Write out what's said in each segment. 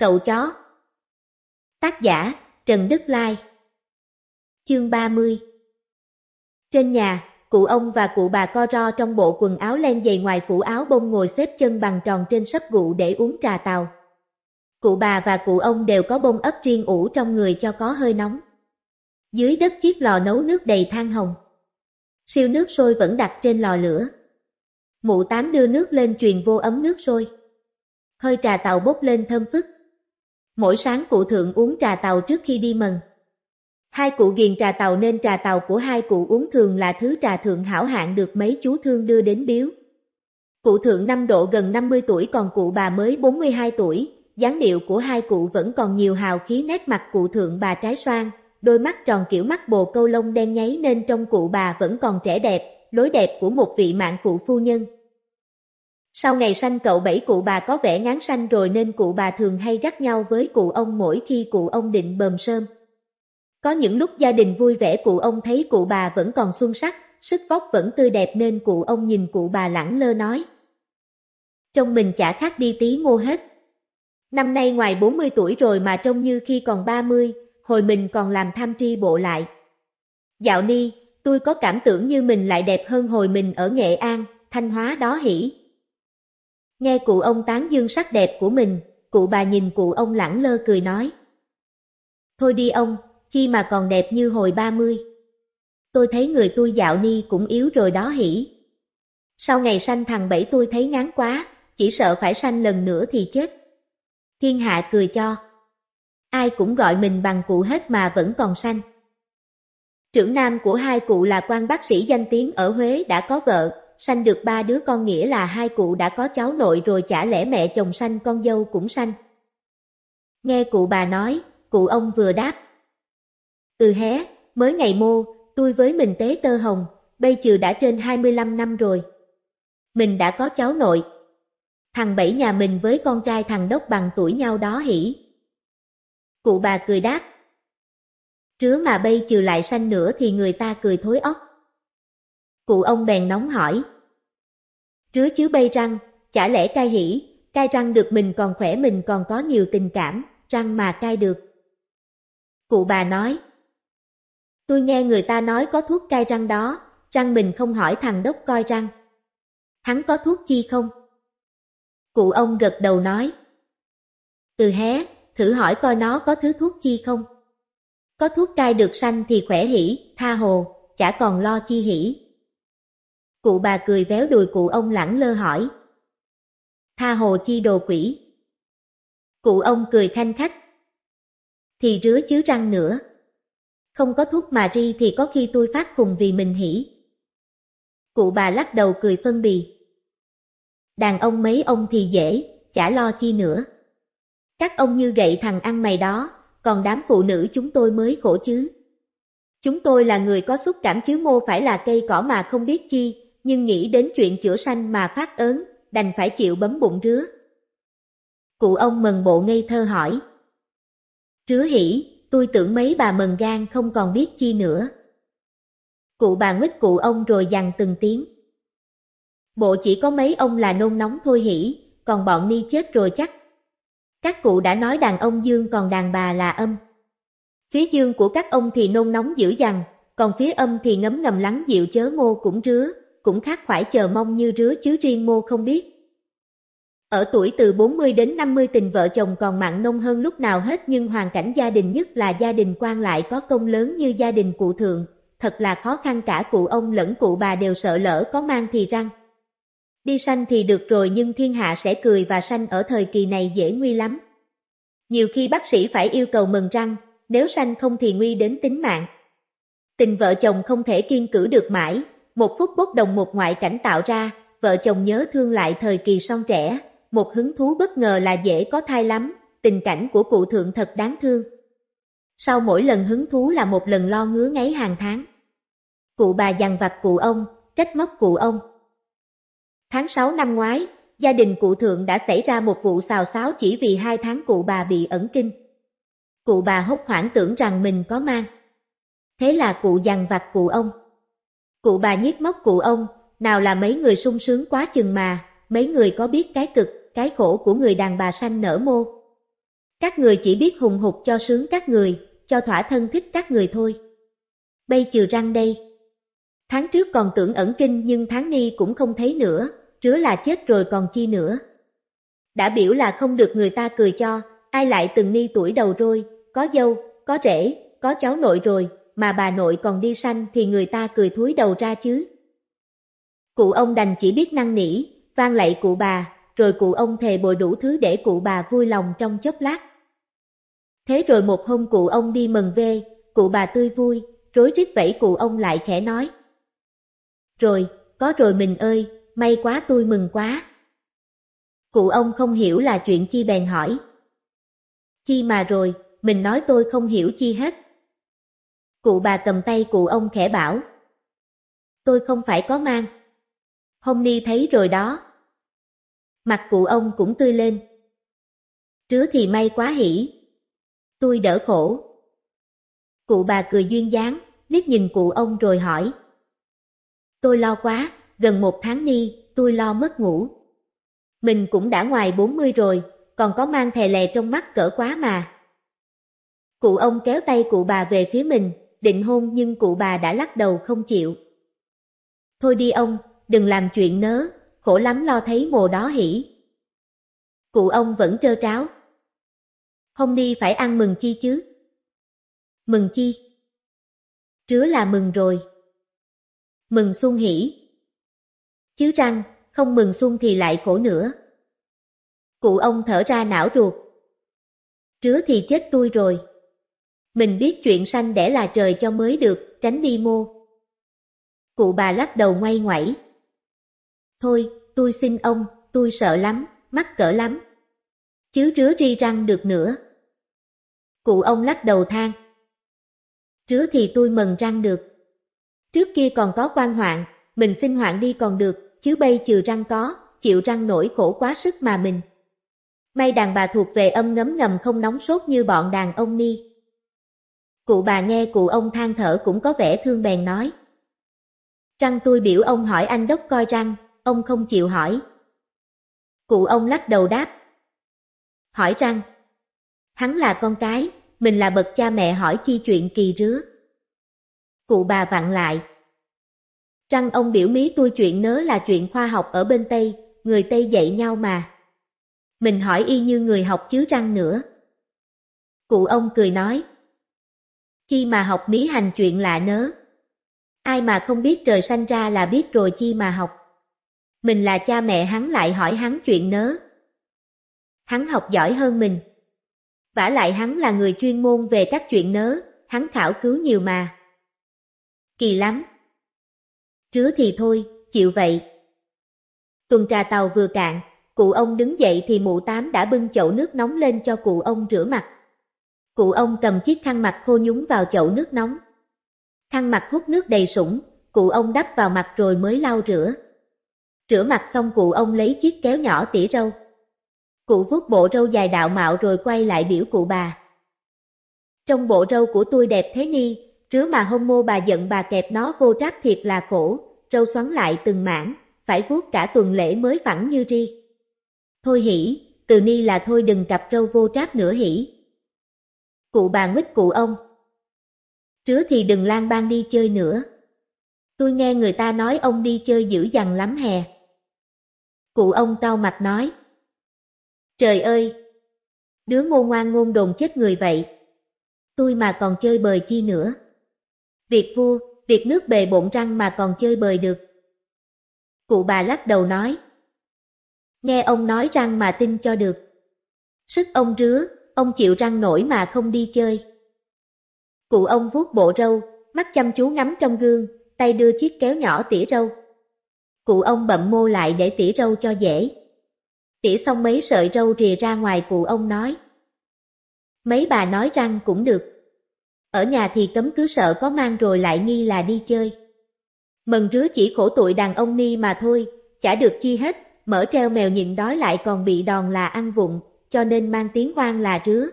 Cậu chó Tác giả Trần Đức Lai Chương 30 Trên nhà, cụ ông và cụ bà co ro trong bộ quần áo len dày ngoài phủ áo bông ngồi xếp chân bằng tròn trên sấp gụ để uống trà tàu. Cụ bà và cụ ông đều có bông ấp riêng ủ trong người cho có hơi nóng. Dưới đất chiếc lò nấu nước đầy than hồng. Siêu nước sôi vẫn đặt trên lò lửa. Mụ tám đưa nước lên truyền vô ấm nước sôi. Hơi trà tàu bốc lên thơm phức. Mỗi sáng cụ thượng uống trà tàu trước khi đi mần. Hai cụ ghiền trà tàu nên trà tàu của hai cụ uống thường là thứ trà thượng hảo hạng được mấy chú thương đưa đến biếu. Cụ thượng năm độ gần 50 tuổi còn cụ bà mới 42 tuổi, dáng điệu của hai cụ vẫn còn nhiều hào khí nét mặt cụ thượng bà trái xoan, đôi mắt tròn kiểu mắt bồ câu lông đen nháy nên trong cụ bà vẫn còn trẻ đẹp, lối đẹp của một vị mạng phụ phu nhân. Sau ngày sanh cậu bảy cụ bà có vẻ ngán sanh rồi nên cụ bà thường hay gắt nhau với cụ ông mỗi khi cụ ông định bờm sơm. Có những lúc gia đình vui vẻ cụ ông thấy cụ bà vẫn còn xuân sắc, sức vóc vẫn tươi đẹp nên cụ ông nhìn cụ bà lẳng lơ nói. trong mình chả khác đi tí ngô hết. Năm nay ngoài 40 tuổi rồi mà trông như khi còn 30, hồi mình còn làm tham tri bộ lại. Dạo ni, tôi có cảm tưởng như mình lại đẹp hơn hồi mình ở Nghệ An, Thanh Hóa đó hỉ. Nghe cụ ông tán dương sắc đẹp của mình, cụ bà nhìn cụ ông lẳng lơ cười nói. Thôi đi ông, chi mà còn đẹp như hồi ba mươi. Tôi thấy người tôi dạo ni cũng yếu rồi đó hỉ. Sau ngày sanh thằng bảy tôi thấy ngán quá, chỉ sợ phải sanh lần nữa thì chết. Thiên hạ cười cho. Ai cũng gọi mình bằng cụ hết mà vẫn còn sanh. Trưởng nam của hai cụ là quan bác sĩ danh tiếng ở Huế đã có vợ, sanh được ba đứa con nghĩa là hai cụ đã có cháu nội rồi chả lẽ mẹ chồng sanh con dâu cũng sanh. Nghe cụ bà nói, cụ ông vừa đáp. Ừ hé, mới ngày mô, tôi với mình tế tơ hồng, bây chừ đã trên 25 năm rồi. Mình đã có cháu nội. Thằng bảy nhà mình với con trai thằng đốc bằng tuổi nhau đó hỉ. Cụ bà cười đáp. Trứa mà bây chừ lại sanh nữa thì người ta cười thối óc. Cụ ông bèn nóng hỏi. Rứa chứ bay răng, chả lẽ cai hỉ, cai răng được mình còn khỏe mình còn có nhiều tình cảm, răng mà cai được. Cụ bà nói. Tôi nghe người ta nói có thuốc cai răng đó, răng mình không hỏi thằng đốc coi răng. Hắn có thuốc chi không? Cụ ông gật đầu nói. Từ hé, thử hỏi coi nó có thứ thuốc chi không? Có thuốc cai được sanh thì khỏe hỉ, tha hồ, chả còn lo chi hỉ. Cụ bà cười véo đùi cụ ông lẳng lơ hỏi. Tha hồ chi đồ quỷ. Cụ ông cười khanh khách. Thì rứa chứ răng nữa. Không có thuốc mà ri thì có khi tôi phát khùng vì mình hỉ. Cụ bà lắc đầu cười phân bì. Đàn ông mấy ông thì dễ, chả lo chi nữa. Các ông như gậy thằng ăn mày đó, còn đám phụ nữ chúng tôi mới khổ chứ. Chúng tôi là người có xúc cảm chứ mô phải là cây cỏ mà không biết chi, nhưng nghĩ đến chuyện chữa sanh mà phát ớn, đành phải chịu bấm bụng rứa. Cụ ông mần bộ ngây thơ hỏi. Rứa hỉ, tôi tưởng mấy bà mần gan không còn biết chi nữa. Cụ bà nguyết cụ ông rồi dằn từng tiếng. Bộ chỉ có mấy ông là nôn nóng thôi hỉ, còn bọn ni chết rồi chắc. Các cụ đã nói đàn ông dương còn đàn bà là âm. Phía dương của các ông thì nôn nóng dữ dằn, còn phía âm thì ngấm ngầm lắng dịu chớ ngô cũng rứa, cũng khác khoải chờ mong như rứa chứ riêng mô không biết. Ở tuổi từ 40 đến 50 tình vợ chồng còn mặn nông hơn lúc nào hết nhưng hoàn cảnh gia đình nhất là gia đình quan lại có công lớn như gia đình cụ thượng, thật là khó khăn cả cụ ông lẫn cụ bà đều sợ lỡ có mang thì răng. Đi sanh thì được rồi nhưng thiên hạ sẽ cười và sanh ở thời kỳ này dễ nguy lắm. Nhiều khi bác sĩ phải yêu cầu mừng răng, nếu sanh không thì nguy đến tính mạng. Tình vợ chồng không thể kiên cử được mãi, một phút bất đồng một ngoại cảnh tạo ra, vợ chồng nhớ thương lại thời kỳ son trẻ, một hứng thú bất ngờ là dễ có thai lắm, tình cảnh của cụ thượng thật đáng thương. Sau mỗi lần hứng thú là một lần lo ngứa ngáy hàng tháng. Cụ bà dằn vặt cụ ông, trách móc cụ ông. Tháng 6 năm ngoái, gia đình cụ thượng đã xảy ra một vụ xào xáo chỉ vì hai tháng cụ bà bị ẩn kinh. Cụ bà hốt hoảng tưởng rằng mình có mang. Thế là cụ dằn vặt cụ ông. Cụ bà nhiếc móc cụ ông, nào là mấy người sung sướng quá chừng mà, mấy người có biết cái cực, cái khổ của người đàn bà sanh nở mô. Các người chỉ biết hùng hục cho sướng các người, cho thỏa thân thích các người thôi. Bây trừ răng đây. Tháng trước còn tưởng ẩn kinh nhưng tháng ni cũng không thấy nữa, rứa là chết rồi còn chi nữa. Đã biểu là không được người ta cười cho, ai lại từng ni tuổi đầu rồi, có dâu, có rể, có cháu nội rồi, mà bà nội còn đi sanh thì người ta cười thúi đầu ra chứ. Cụ ông đành chỉ biết năn nỉ, vang lạy cụ bà, rồi cụ ông thề bồi đủ thứ để cụ bà vui lòng trong chốc lát. Thế rồi một hôm cụ ông đi mừng về, cụ bà tươi vui, rối rít vẫy cụ ông lại khẽ nói. Rồi, có rồi mình ơi, may quá tôi mừng quá. Cụ ông không hiểu là chuyện chi bèn hỏi. Chi mà rồi, mình nói tôi không hiểu chi hết. Cụ bà cầm tay cụ ông khẽ bảo. Tôi không phải có mang. Hôm ni thấy rồi đó. Mặt cụ ông cũng tươi lên. Trứa thì may quá hỉ. Tôi đỡ khổ. Cụ bà cười duyên dáng, liếc nhìn cụ ông rồi hỏi. Tôi lo quá, gần một tháng ni, tôi lo mất ngủ. Mình cũng đã ngoài 40 rồi, còn có mang thè lè trong mắt cỡ quá mà. Cụ ông kéo tay cụ bà về phía mình, định hôn nhưng cụ bà đã lắc đầu không chịu. Thôi đi ông, đừng làm chuyện nớ, khổ lắm lo thấy mồ đó hỉ. Cụ ông vẫn trơ tráo. Hôm đi phải ăn mừng chi chứ? Mừng chi? Trứa là mừng rồi. Mừng xuân hỉ. Chứ răng, không mừng xuân thì lại khổ nữa. Cụ ông thở ra não ruột. Trứa thì chết tôi rồi. Mình biết chuyện sanh đẻ là trời cho mới được, tránh đi mô. Cụ bà lắc đầu ngoay ngoẩy. Thôi, tôi xin ông, tôi sợ lắm, mắc cỡ lắm. Chứ rứa ri răng được nữa. Cụ ông lắc đầu than. Rứa thì tôi mần răng được. Trước kia còn có quan hoạn, mình xin hoạn đi còn được, chứ bây trừ răng có, chịu răng nổi khổ quá sức mà mình. May đàn bà thuộc về âm ngấm ngầm không nóng sốt như bọn đàn ông ni. Cụ bà nghe cụ ông than thở cũng có vẻ thương bèn nói. Răng tôi biểu ông hỏi anh đốc coi răng, ông không chịu hỏi. Cụ ông lắc đầu đáp. Hỏi răng. Hắn là con cái, mình là bậc cha mẹ hỏi chi chuyện kỳ rứa. Cụ bà vặn lại. Răng ông biểu mí tôi chuyện nớ là chuyện khoa học ở bên Tây, người Tây dạy nhau mà. Mình hỏi y như người học chứ răng nữa. Cụ ông cười nói chi mà học bí hành chuyện lạ nớ. Ai mà không biết trời sanh ra là biết rồi chi mà học. Mình là cha mẹ hắn lại hỏi hắn chuyện nớ. Hắn học giỏi hơn mình. vả lại hắn là người chuyên môn về các chuyện nớ, hắn khảo cứu nhiều mà. Kỳ lắm. Trứa thì thôi, chịu vậy. Tuần trà tàu vừa cạn, cụ ông đứng dậy thì mụ tám đã bưng chậu nước nóng lên cho cụ ông rửa mặt. Cụ ông cầm chiếc khăn mặt khô nhúng vào chậu nước nóng. Khăn mặt hút nước đầy sũng, cụ ông đắp vào mặt rồi mới lau rửa. Rửa mặt xong cụ ông lấy chiếc kéo nhỏ tỉa râu. Cụ vuốt bộ râu dài đạo mạo rồi quay lại biểu cụ bà. Trong bộ râu của tôi đẹp thế ni, trứ mà hôm mô bà giận bà kẹp nó vô tráp thiệt là khổ, râu xoắn lại từng mảng, phải vuốt cả tuần lễ mới phẳng như ri. Thôi hỉ, từ ni là thôi đừng cặp râu vô tráp nữa hỉ. Cụ bà nguyết cụ ông. Rứa thì đừng lang ban đi chơi nữa. Tôi nghe người ta nói ông đi chơi dữ dằn lắm hè. Cụ ông cau mặt nói. Trời ơi! Đứa ngô ngoan ngôn đồn chết người vậy. Tôi mà còn chơi bời chi nữa. Việc vua, việc nước bề bộn răng mà còn chơi bời được. Cụ bà lắc đầu nói. Nghe ông nói răng mà tin cho được. Sức ông rứa, ông chịu răng nổi mà không đi chơi. Cụ ông vuốt bộ râu, mắt chăm chú ngắm trong gương, tay đưa chiếc kéo nhỏ tỉa râu. Cụ ông bậm mô lại để tỉa râu cho dễ. Tỉa xong mấy sợi râu rìa ra ngoài cụ ông nói. Mấy bà nói răng cũng được. Ở nhà thì cấm cứ sợ có mang rồi lại nghi là đi chơi. Mần rứa chỉ khổ tụi đàn ông ni mà thôi, chả được chi hết, mở treo mèo nhịn đói lại còn bị đòn là ăn vụng, cho nên mang tiếng hoang là rứa.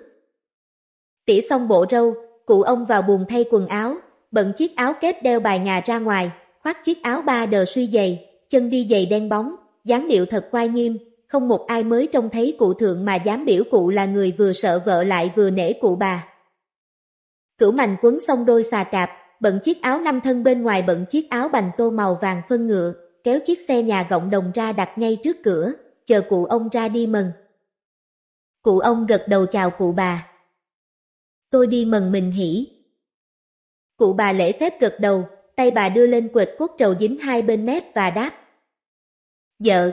tỉ xong bộ râu, cụ ông vào buồn thay quần áo, bận chiếc áo kép đeo bài ngà ra ngoài, khoác chiếc áo ba đờ suy dày, chân đi giày đen bóng, dáng điệu thật quai nghiêm, không một ai mới trông thấy cụ thượng mà dám biểu cụ là người vừa sợ vợ lại vừa nể cụ bà. Cửu mạnh quấn xong đôi xà cạp, bận chiếc áo năm thân bên ngoài bận chiếc áo bành tô màu vàng phân ngựa, kéo chiếc xe nhà gọng đồng ra đặt ngay trước cửa, chờ cụ ông ra đi mừng. Cụ ông gật đầu chào cụ bà. Tôi đi mừng mình hỉ. Cụ bà lễ phép gật đầu, tay bà đưa lên quệt cốt trầu dính hai bên mép và đáp. Vợ.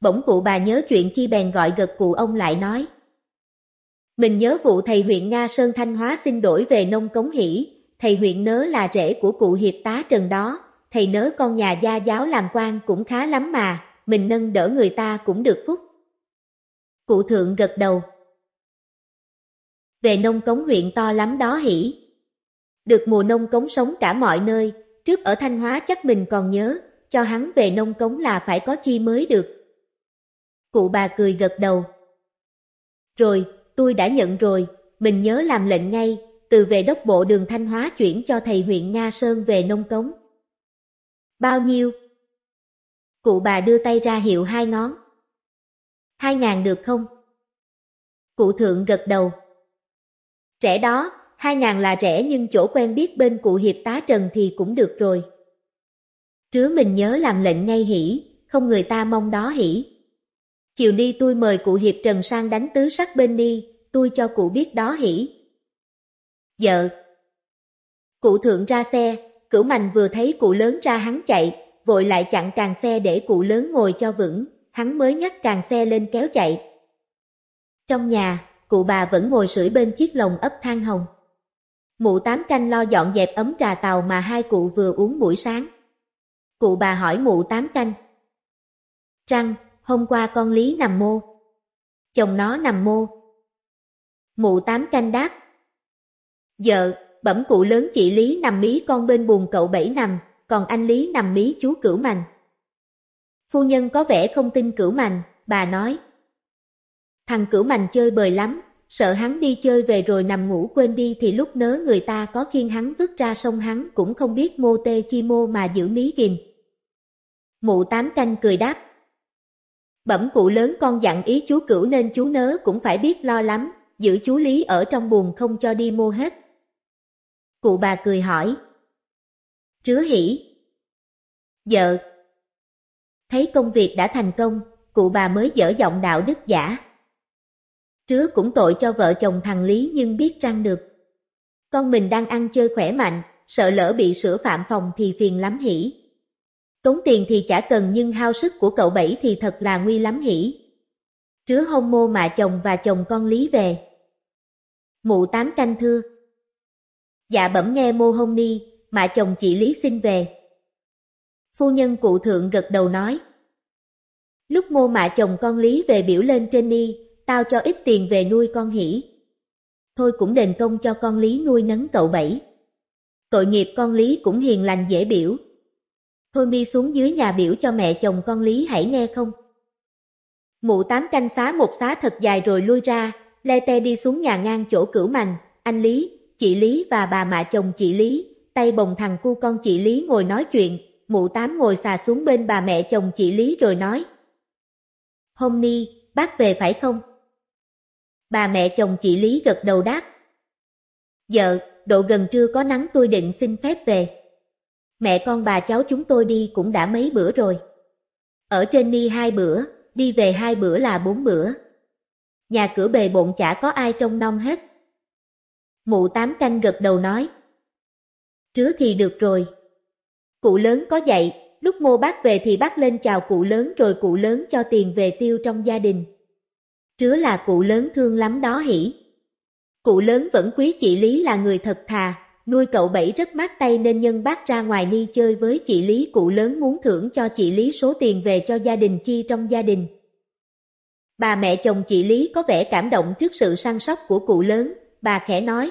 Bỗng cụ bà nhớ chuyện chi bèn gọi gật cụ ông lại nói. Mình nhớ vụ thầy huyện Nga Sơn Thanh Hóa xin đổi về nông cống hỉ, thầy huyện nớ là rể của cụ hiệp tá trần đó, thầy nớ con nhà gia giáo làm quan cũng khá lắm mà, mình nâng đỡ người ta cũng được phúc. Cụ thượng gật đầu. Về nông cống huyện to lắm đó hỉ. Được mùa nông cống sống cả mọi nơi, trước ở Thanh Hóa chắc mình còn nhớ, cho hắn về nông cống là phải có chi mới được. Cụ bà cười gật đầu. Rồi, tôi đã nhận rồi, mình nhớ làm lệnh ngay, từ về đốc bộ đường Thanh Hóa chuyển cho thầy huyện Nga Sơn về nông cống. Bao nhiêu? Cụ bà đưa tay ra hiệu hai ngón hai ngàn được không? Cụ thượng gật đầu. Rẻ đó, hai ngàn là rẻ nhưng chỗ quen biết bên cụ hiệp tá trần thì cũng được rồi. Trứa mình nhớ làm lệnh ngay hỉ, không người ta mong đó hỉ. Chiều đi tôi mời cụ hiệp trần sang đánh tứ sắc bên đi, tôi cho cụ biết đó hỉ. Vợ Cụ thượng ra xe, cửu mạnh vừa thấy cụ lớn ra hắn chạy, vội lại chặn càng xe để cụ lớn ngồi cho vững, hắn mới ngắt càng xe lên kéo chạy. Trong nhà, cụ bà vẫn ngồi sưởi bên chiếc lồng ấp than hồng. Mụ tám canh lo dọn dẹp ấm trà tàu mà hai cụ vừa uống buổi sáng. Cụ bà hỏi mụ tám canh. Trăng, hôm qua con Lý nằm mô. Chồng nó nằm mô. Mụ tám canh đáp. Vợ, bẩm cụ lớn chị Lý nằm mí con bên buồn cậu bảy nằm, còn anh Lý nằm mí chú cửu mành. Phu nhân có vẻ không tin cửu mành, bà nói. Thằng cửu mành chơi bời lắm, sợ hắn đi chơi về rồi nằm ngủ quên đi thì lúc nớ người ta có khiêng hắn vứt ra sông hắn cũng không biết mô tê chi mô mà giữ mí kìm. Mụ tám canh cười đáp. Bẩm cụ lớn con dặn ý chú cửu nên chú nớ cũng phải biết lo lắm, giữ chú Lý ở trong buồn không cho đi mua hết. Cụ bà cười hỏi. Trứa hỉ. Vợ, Thấy công việc đã thành công, cụ bà mới dở giọng đạo đức giả. Trứa cũng tội cho vợ chồng thằng Lý nhưng biết răng được. Con mình đang ăn chơi khỏe mạnh, sợ lỡ bị sửa phạm phòng thì phiền lắm hỉ. Tốn tiền thì chả cần nhưng hao sức của cậu bảy thì thật là nguy lắm hỉ. Trứa hông mô mà chồng và chồng con Lý về. Mụ tám canh thưa. Dạ bẩm nghe mô hông ni, mà chồng chị Lý xin về. Phu nhân cụ thượng gật đầu nói. Lúc mô mạ chồng con Lý về biểu lên trên đi, tao cho ít tiền về nuôi con hỉ. Thôi cũng đền công cho con Lý nuôi nấng cậu bảy. Tội nghiệp con Lý cũng hiền lành dễ biểu. Thôi mi xuống dưới nhà biểu cho mẹ chồng con Lý hãy nghe không? Mụ tám canh xá một xá thật dài rồi lui ra, le te đi xuống nhà ngang chỗ cửu mành, anh Lý, chị Lý và bà mạ chồng chị Lý, tay bồng thằng cu con chị Lý ngồi nói chuyện, mụ tám ngồi xà xuống bên bà mẹ chồng chị Lý rồi nói. Hôm ni, bác về phải không? Bà mẹ chồng chị Lý gật đầu đáp. Vợ, dạ, độ gần trưa có nắng tôi định xin phép về. Mẹ con bà cháu chúng tôi đi cũng đã mấy bữa rồi. Ở trên ni hai bữa, đi về hai bữa là bốn bữa. Nhà cửa bề bộn chả có ai trông nom hết. Mụ tám canh gật đầu nói. Trứa thì được rồi, Cụ lớn có dạy, lúc mua bác về thì bác lên chào cụ lớn rồi cụ lớn cho tiền về tiêu trong gia đình. Rứa là cụ lớn thương lắm đó hỉ. Cụ lớn vẫn quý chị Lý là người thật thà, nuôi cậu bảy rất mát tay nên nhân bác ra ngoài đi chơi với chị Lý cụ lớn muốn thưởng cho chị Lý số tiền về cho gia đình chi trong gia đình. Bà mẹ chồng chị Lý có vẻ cảm động trước sự săn sóc của cụ lớn, bà khẽ nói.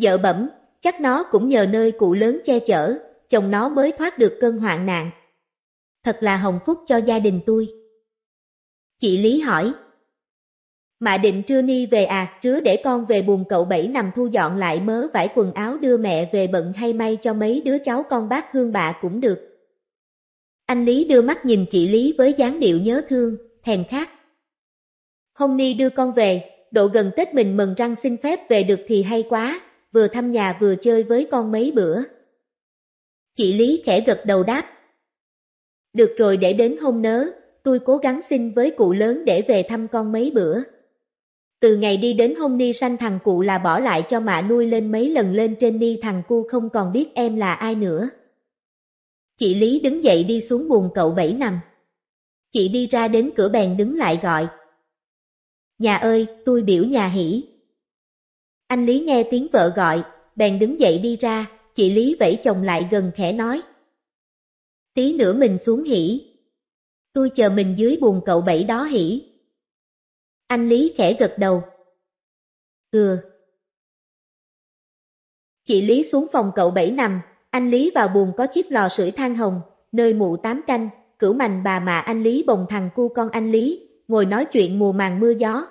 Vợ bẩm, chắc nó cũng nhờ nơi cụ lớn che chở, chồng nó mới thoát được cơn hoạn nạn. Thật là hồng phúc cho gia đình tôi. Chị Lý hỏi. Mạ định trưa ni về à, rứa để con về buồn cậu bảy nằm thu dọn lại mớ vải quần áo đưa mẹ về bận hay may cho mấy đứa cháu con bác hương bà cũng được. Anh Lý đưa mắt nhìn chị Lý với dáng điệu nhớ thương, thèm khát. Hôm ni đưa con về, độ gần Tết mình mừng răng xin phép về được thì hay quá, vừa thăm nhà vừa chơi với con mấy bữa. Chị Lý khẽ gật đầu đáp. Được rồi để đến hôm nớ, tôi cố gắng xin với cụ lớn để về thăm con mấy bữa. Từ ngày đi đến hôm ni sanh thằng cụ là bỏ lại cho mạ nuôi lên mấy lần lên trên ni thằng cu không còn biết em là ai nữa. Chị Lý đứng dậy đi xuống buồn cậu bảy nằm. Chị đi ra đến cửa bèn đứng lại gọi. Nhà ơi, tôi biểu nhà hỉ. Anh Lý nghe tiếng vợ gọi, bèn đứng dậy đi ra, Chị Lý vẫy chồng lại gần khẽ nói. Tí nữa mình xuống hỉ. Tôi chờ mình dưới buồn cậu bảy đó hỉ. Anh Lý khẽ gật đầu. Ừ. Chị Lý xuống phòng cậu bảy nằm, anh Lý vào buồn có chiếc lò sưởi than hồng, nơi mụ tám canh, cửu mành bà mà anh Lý bồng thằng cu con anh Lý, ngồi nói chuyện mùa màng mưa gió.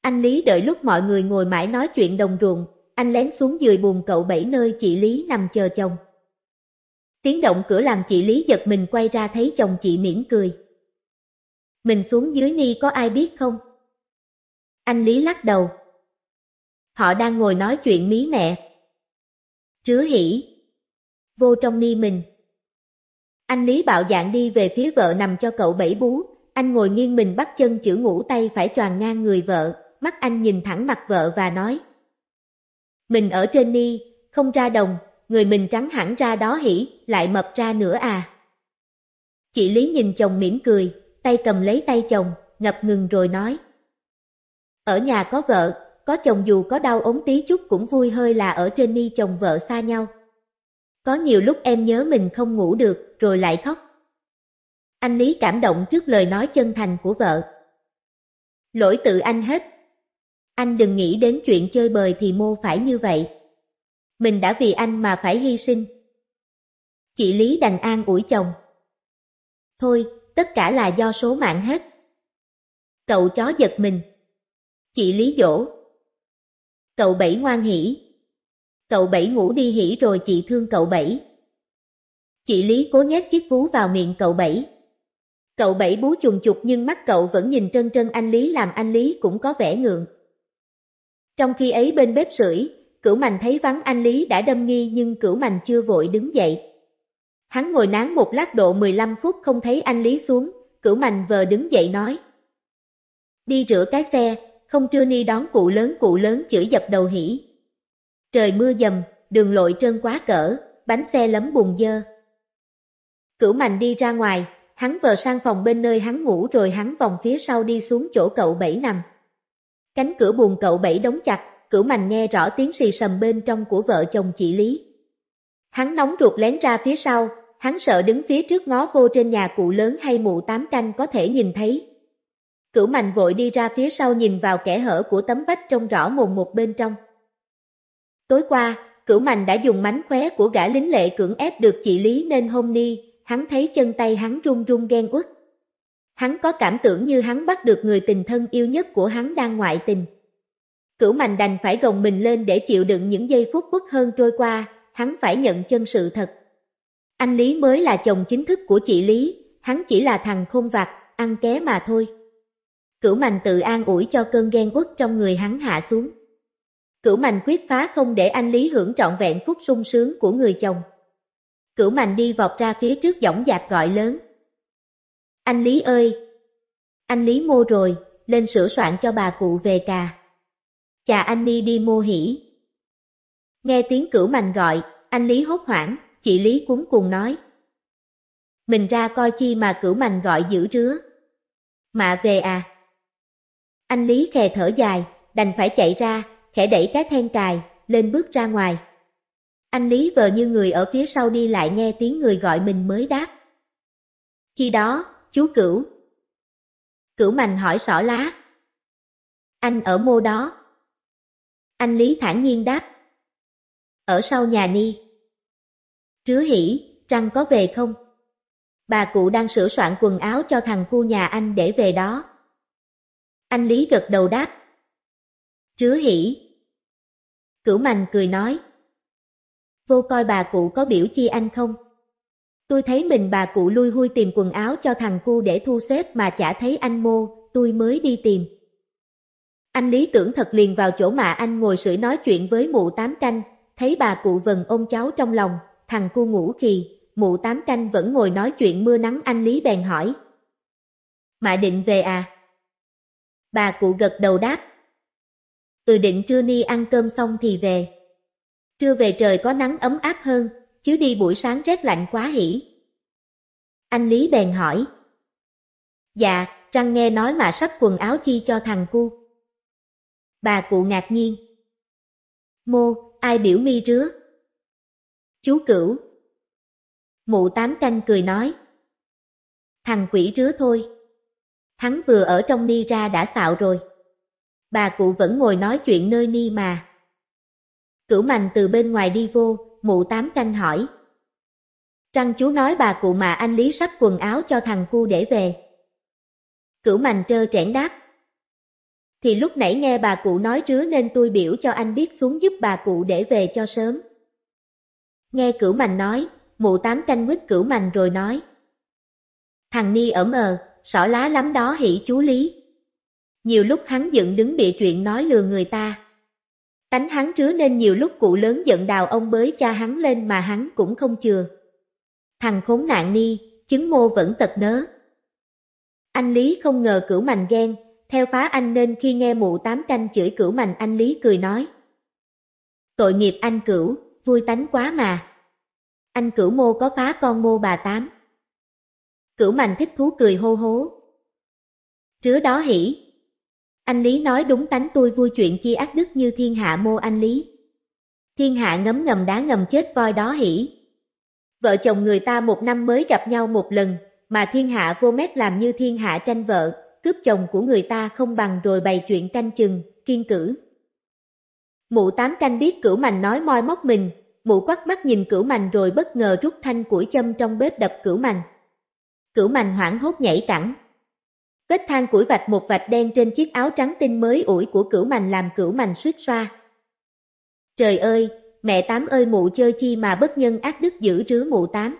Anh Lý đợi lúc mọi người ngồi mãi nói chuyện đồng ruộng, anh lén xuống dưới buồn cậu bảy nơi chị Lý nằm chờ chồng. Tiếng động cửa làm chị Lý giật mình quay ra thấy chồng chị mỉm cười. Mình xuống dưới ni có ai biết không? Anh Lý lắc đầu. Họ đang ngồi nói chuyện mí mẹ. Trứa hỉ. Vô trong ni mình. Anh Lý bạo dạn đi về phía vợ nằm cho cậu bảy bú, anh ngồi nghiêng mình bắt chân chữ ngủ tay phải choàng ngang người vợ, mắt anh nhìn thẳng mặt vợ và nói, mình ở trên ni, không ra đồng, người mình trắng hẳn ra đó hỉ, lại mập ra nữa à. Chị Lý nhìn chồng mỉm cười, tay cầm lấy tay chồng, ngập ngừng rồi nói. Ở nhà có vợ, có chồng dù có đau ốm tí chút cũng vui hơi là ở trên ni chồng vợ xa nhau. Có nhiều lúc em nhớ mình không ngủ được, rồi lại khóc. Anh Lý cảm động trước lời nói chân thành của vợ. Lỗi tự anh hết, anh đừng nghĩ đến chuyện chơi bời thì mô phải như vậy. Mình đã vì anh mà phải hy sinh. Chị Lý đành an ủi chồng. Thôi, tất cả là do số mạng hết. Cậu chó giật mình. Chị Lý dỗ. Cậu bảy ngoan hỉ. Cậu bảy ngủ đi hỉ rồi chị thương cậu bảy. Chị Lý cố nhét chiếc vú vào miệng cậu bảy. Cậu bảy bú trùng chục nhưng mắt cậu vẫn nhìn trân trân anh Lý làm anh Lý cũng có vẻ ngượng. Trong khi ấy bên bếp sưởi cửu mành thấy vắng anh Lý đã đâm nghi nhưng cửu mành chưa vội đứng dậy. Hắn ngồi nán một lát độ 15 phút không thấy anh Lý xuống, cửu mành vờ đứng dậy nói. Đi rửa cái xe, không trưa ni đón cụ lớn cụ lớn chửi dập đầu hỉ. Trời mưa dầm, đường lội trơn quá cỡ, bánh xe lấm bùn dơ. Cửu mành đi ra ngoài, hắn vờ sang phòng bên nơi hắn ngủ rồi hắn vòng phía sau đi xuống chỗ cậu bảy nằm. Cánh cửa buồn cậu bảy đóng chặt, cửu mành nghe rõ tiếng xì sầm bên trong của vợ chồng chị Lý. Hắn nóng ruột lén ra phía sau, hắn sợ đứng phía trước ngó vô trên nhà cụ lớn hay mụ tám canh có thể nhìn thấy. Cửu mành vội đi ra phía sau nhìn vào kẽ hở của tấm vách trông rõ mồm một bên trong. Tối qua, cửu mành đã dùng mánh khóe của gã lính lệ cưỡng ép được chị Lý nên hôm ni, hắn thấy chân tay hắn run run ghen uất. Hắn có cảm tưởng như hắn bắt được người tình thân yêu nhất của hắn đang ngoại tình. Cửu Mạnh đành phải gồng mình lên để chịu đựng những giây phút bất hơn trôi qua, hắn phải nhận chân sự thật. Anh Lý mới là chồng chính thức của chị Lý, hắn chỉ là thằng khôn vặt, ăn ké mà thôi. Cửu Mạnh tự an ủi cho cơn ghen uất trong người hắn hạ xuống. Cửu Mạnh quyết phá không để anh Lý hưởng trọn vẹn phút sung sướng của người chồng. Cửu Mạnh đi vọt ra phía trước dõng dạc gọi lớn, anh Lý ơi! Anh Lý mua rồi, lên sửa soạn cho bà cụ về cà. Chà anh đi đi mua hỉ. Nghe tiếng cửu mành gọi, anh Lý hốt hoảng, chị Lý cuốn cùng nói. Mình ra coi chi mà cửu mành gọi giữ rứa. Mà về à. Anh Lý khè thở dài, đành phải chạy ra, khẽ đẩy cái then cài, lên bước ra ngoài. Anh Lý vờ như người ở phía sau đi lại nghe tiếng người gọi mình mới đáp. Chi đó, chú cửu. Cửu mành hỏi xỏ lá. Anh ở mô đó. Anh Lý thản nhiên đáp. Ở sau nhà ni. Trứa hỉ, răng có về không? Bà cụ đang sửa soạn quần áo cho thằng cu nhà anh để về đó. Anh Lý gật đầu đáp. Trứa hỉ. Cửu mành cười nói. Vô coi bà cụ có biểu chi anh không? Tôi thấy mình bà cụ lui hui tìm quần áo cho thằng cu để thu xếp mà chả thấy anh mô, tôi mới đi tìm. Anh lý tưởng thật liền vào chỗ mà anh ngồi sưởi nói chuyện với mụ tám canh, thấy bà cụ vần ôm cháu trong lòng, thằng cu ngủ khì, mụ tám canh vẫn ngồi nói chuyện mưa nắng anh lý bèn hỏi. mà định về à? Bà cụ gật đầu đáp. từ định trưa ni ăn cơm xong thì về. Trưa về trời có nắng ấm áp hơn, chứ đi buổi sáng rét lạnh quá hỉ. Anh Lý bèn hỏi. Dạ, Trăng nghe nói mà sắp quần áo chi cho thằng cu. Bà cụ ngạc nhiên. Mô, ai biểu mi rứa? Chú cửu. Mụ tám canh cười nói. Thằng quỷ rứa thôi. Hắn vừa ở trong ni ra đã xạo rồi. Bà cụ vẫn ngồi nói chuyện nơi ni mà. Cửu mạnh từ bên ngoài đi vô, mụ tám canh hỏi. Trăng chú nói bà cụ mà anh Lý sắp quần áo cho thằng cu để về. Cửu mành trơ trẽn đáp. Thì lúc nãy nghe bà cụ nói rứa nên tôi biểu cho anh biết xuống giúp bà cụ để về cho sớm. Nghe cửu mành nói, mụ tám canh quýt cửu mành rồi nói. Thằng Ni ẩm ờ, sỏ lá lắm đó hỉ chú Lý. Nhiều lúc hắn dựng đứng bịa chuyện nói lừa người ta. Tánh hắn chứa nên nhiều lúc cụ lớn giận đào ông bới cha hắn lên mà hắn cũng không chừa. Thằng khốn nạn ni, chứng mô vẫn tật nớ. Anh Lý không ngờ cửu mành ghen, theo phá anh nên khi nghe mụ tám canh chửi cửu mành anh Lý cười nói. Tội nghiệp anh cửu, vui tánh quá mà. Anh cửu mô có phá con mô bà tám. Cửu mành thích thú cười hô hố. Rứa đó hỉ, anh Lý nói đúng tánh tôi vui chuyện chi ác đức như thiên hạ mô anh Lý. Thiên hạ ngấm ngầm đá ngầm chết voi đó hỉ. Vợ chồng người ta một năm mới gặp nhau một lần, mà thiên hạ vô mét làm như thiên hạ tranh vợ, cướp chồng của người ta không bằng rồi bày chuyện canh chừng, kiên cử. Mụ tám canh biết cửu mành nói moi móc mình, mụ quắt mắt nhìn cửu mành rồi bất ngờ rút thanh củi châm trong bếp đập cửu mành. Cửu mành hoảng hốt nhảy cẳng. Vết than củi vạch một vạch đen trên chiếc áo trắng tinh mới ủi của cửu mành làm cửu mành suýt xoa. Trời ơi, mẹ tám ơi mụ chơi chi mà bất nhân ác đức giữ rứa mụ tám.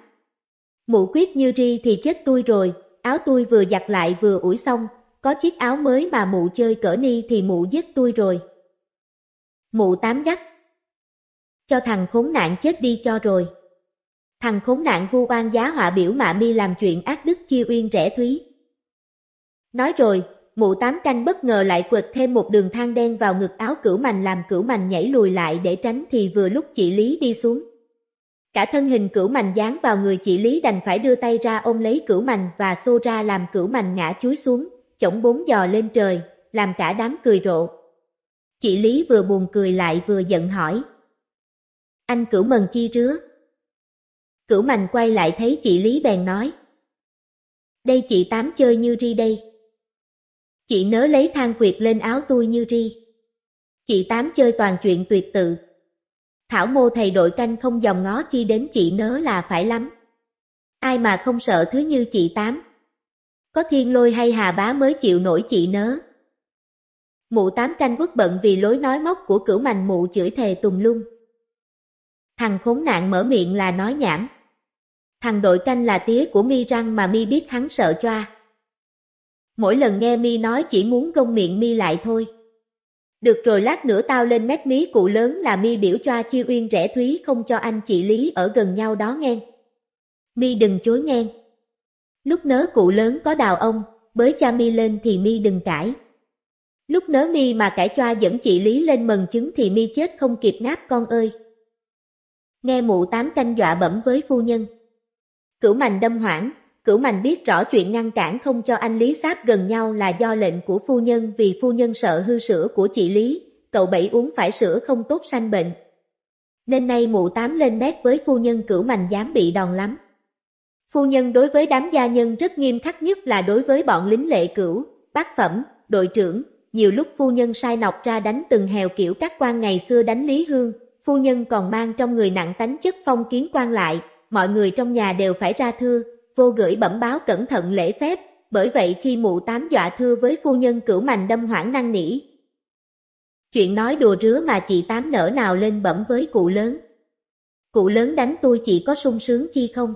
Mụ quyết như ri thì chết tôi rồi, áo tôi vừa giặt lại vừa ủi xong, có chiếc áo mới mà mụ chơi cỡ ni thì mụ giết tôi rồi. Mụ tám gắt. Cho thằng khốn nạn chết đi cho rồi. Thằng khốn nạn vu oan giá họa biểu mạ mi làm chuyện ác đức chi uyên rẻ thúy. Nói rồi, mụ tám canh bất ngờ lại quệt thêm một đường thang đen vào ngực áo cửu mành làm cửu mành nhảy lùi lại để tránh thì vừa lúc chị Lý đi xuống. Cả thân hình cửu mành dán vào người chị Lý đành phải đưa tay ra ôm lấy cửu mành và xô ra làm cửu mành ngã chuối xuống, chổng bốn giò lên trời, làm cả đám cười rộ. Chị Lý vừa buồn cười lại vừa giận hỏi. Anh cửu mần chi rứa. Cửu mành quay lại thấy chị Lý bèn nói. Đây chị tám chơi như ri đây. Chị nớ lấy than quyệt lên áo tôi như ri. Chị tám chơi toàn chuyện tuyệt tự. Thảo mô thầy đội canh không dòng ngó chi đến chị nớ là phải lắm. Ai mà không sợ thứ như chị tám. Có thiên lôi hay hà bá mới chịu nổi chị nớ. Mụ tám canh quất bận vì lối nói móc của cửu mành mụ chửi thề tùng lum. Thằng khốn nạn mở miệng là nói nhảm. Thằng đội canh là tía của mi răng mà mi biết hắn sợ choa. Mỗi lần nghe mi nói chỉ muốn gông miệng mi lại thôi. Được rồi lát nữa tao lên mép mí cụ lớn là mi biểu cho chi uyên rẻ thúy không cho anh chị Lý ở gần nhau đó nghe. Mi đừng chối nghe. Lúc nớ cụ lớn có đào ông, bới cha mi lên thì mi đừng cãi. Lúc nớ mi mà cãi cho dẫn chị Lý lên mần chứng thì mi chết không kịp nát con ơi. Nghe mụ tám canh dọa bẩm với phu nhân. Cửu mành đâm hoảng, Cửu Mạnh biết rõ chuyện ngăn cản không cho anh Lý Sáp gần nhau là do lệnh của phu nhân vì phu nhân sợ hư sữa của chị Lý, cậu bảy uống phải sữa không tốt sanh bệnh. Nên nay mụ tám lên bét với phu nhân Cửu Mạnh dám bị đòn lắm. Phu nhân đối với đám gia nhân rất nghiêm khắc nhất là đối với bọn lính lệ cửu, bác phẩm, đội trưởng, nhiều lúc phu nhân sai nọc ra đánh từng hèo kiểu các quan ngày xưa đánh Lý Hương, phu nhân còn mang trong người nặng tánh chất phong kiến quan lại, mọi người trong nhà đều phải ra thưa, vô gửi bẩm báo cẩn thận lễ phép, bởi vậy khi mụ tám dọa thưa với phu nhân cửu mành đâm hoảng năng nỉ. Chuyện nói đùa rứa mà chị tám nở nào lên bẩm với cụ lớn. Cụ lớn đánh tôi chị có sung sướng chi không?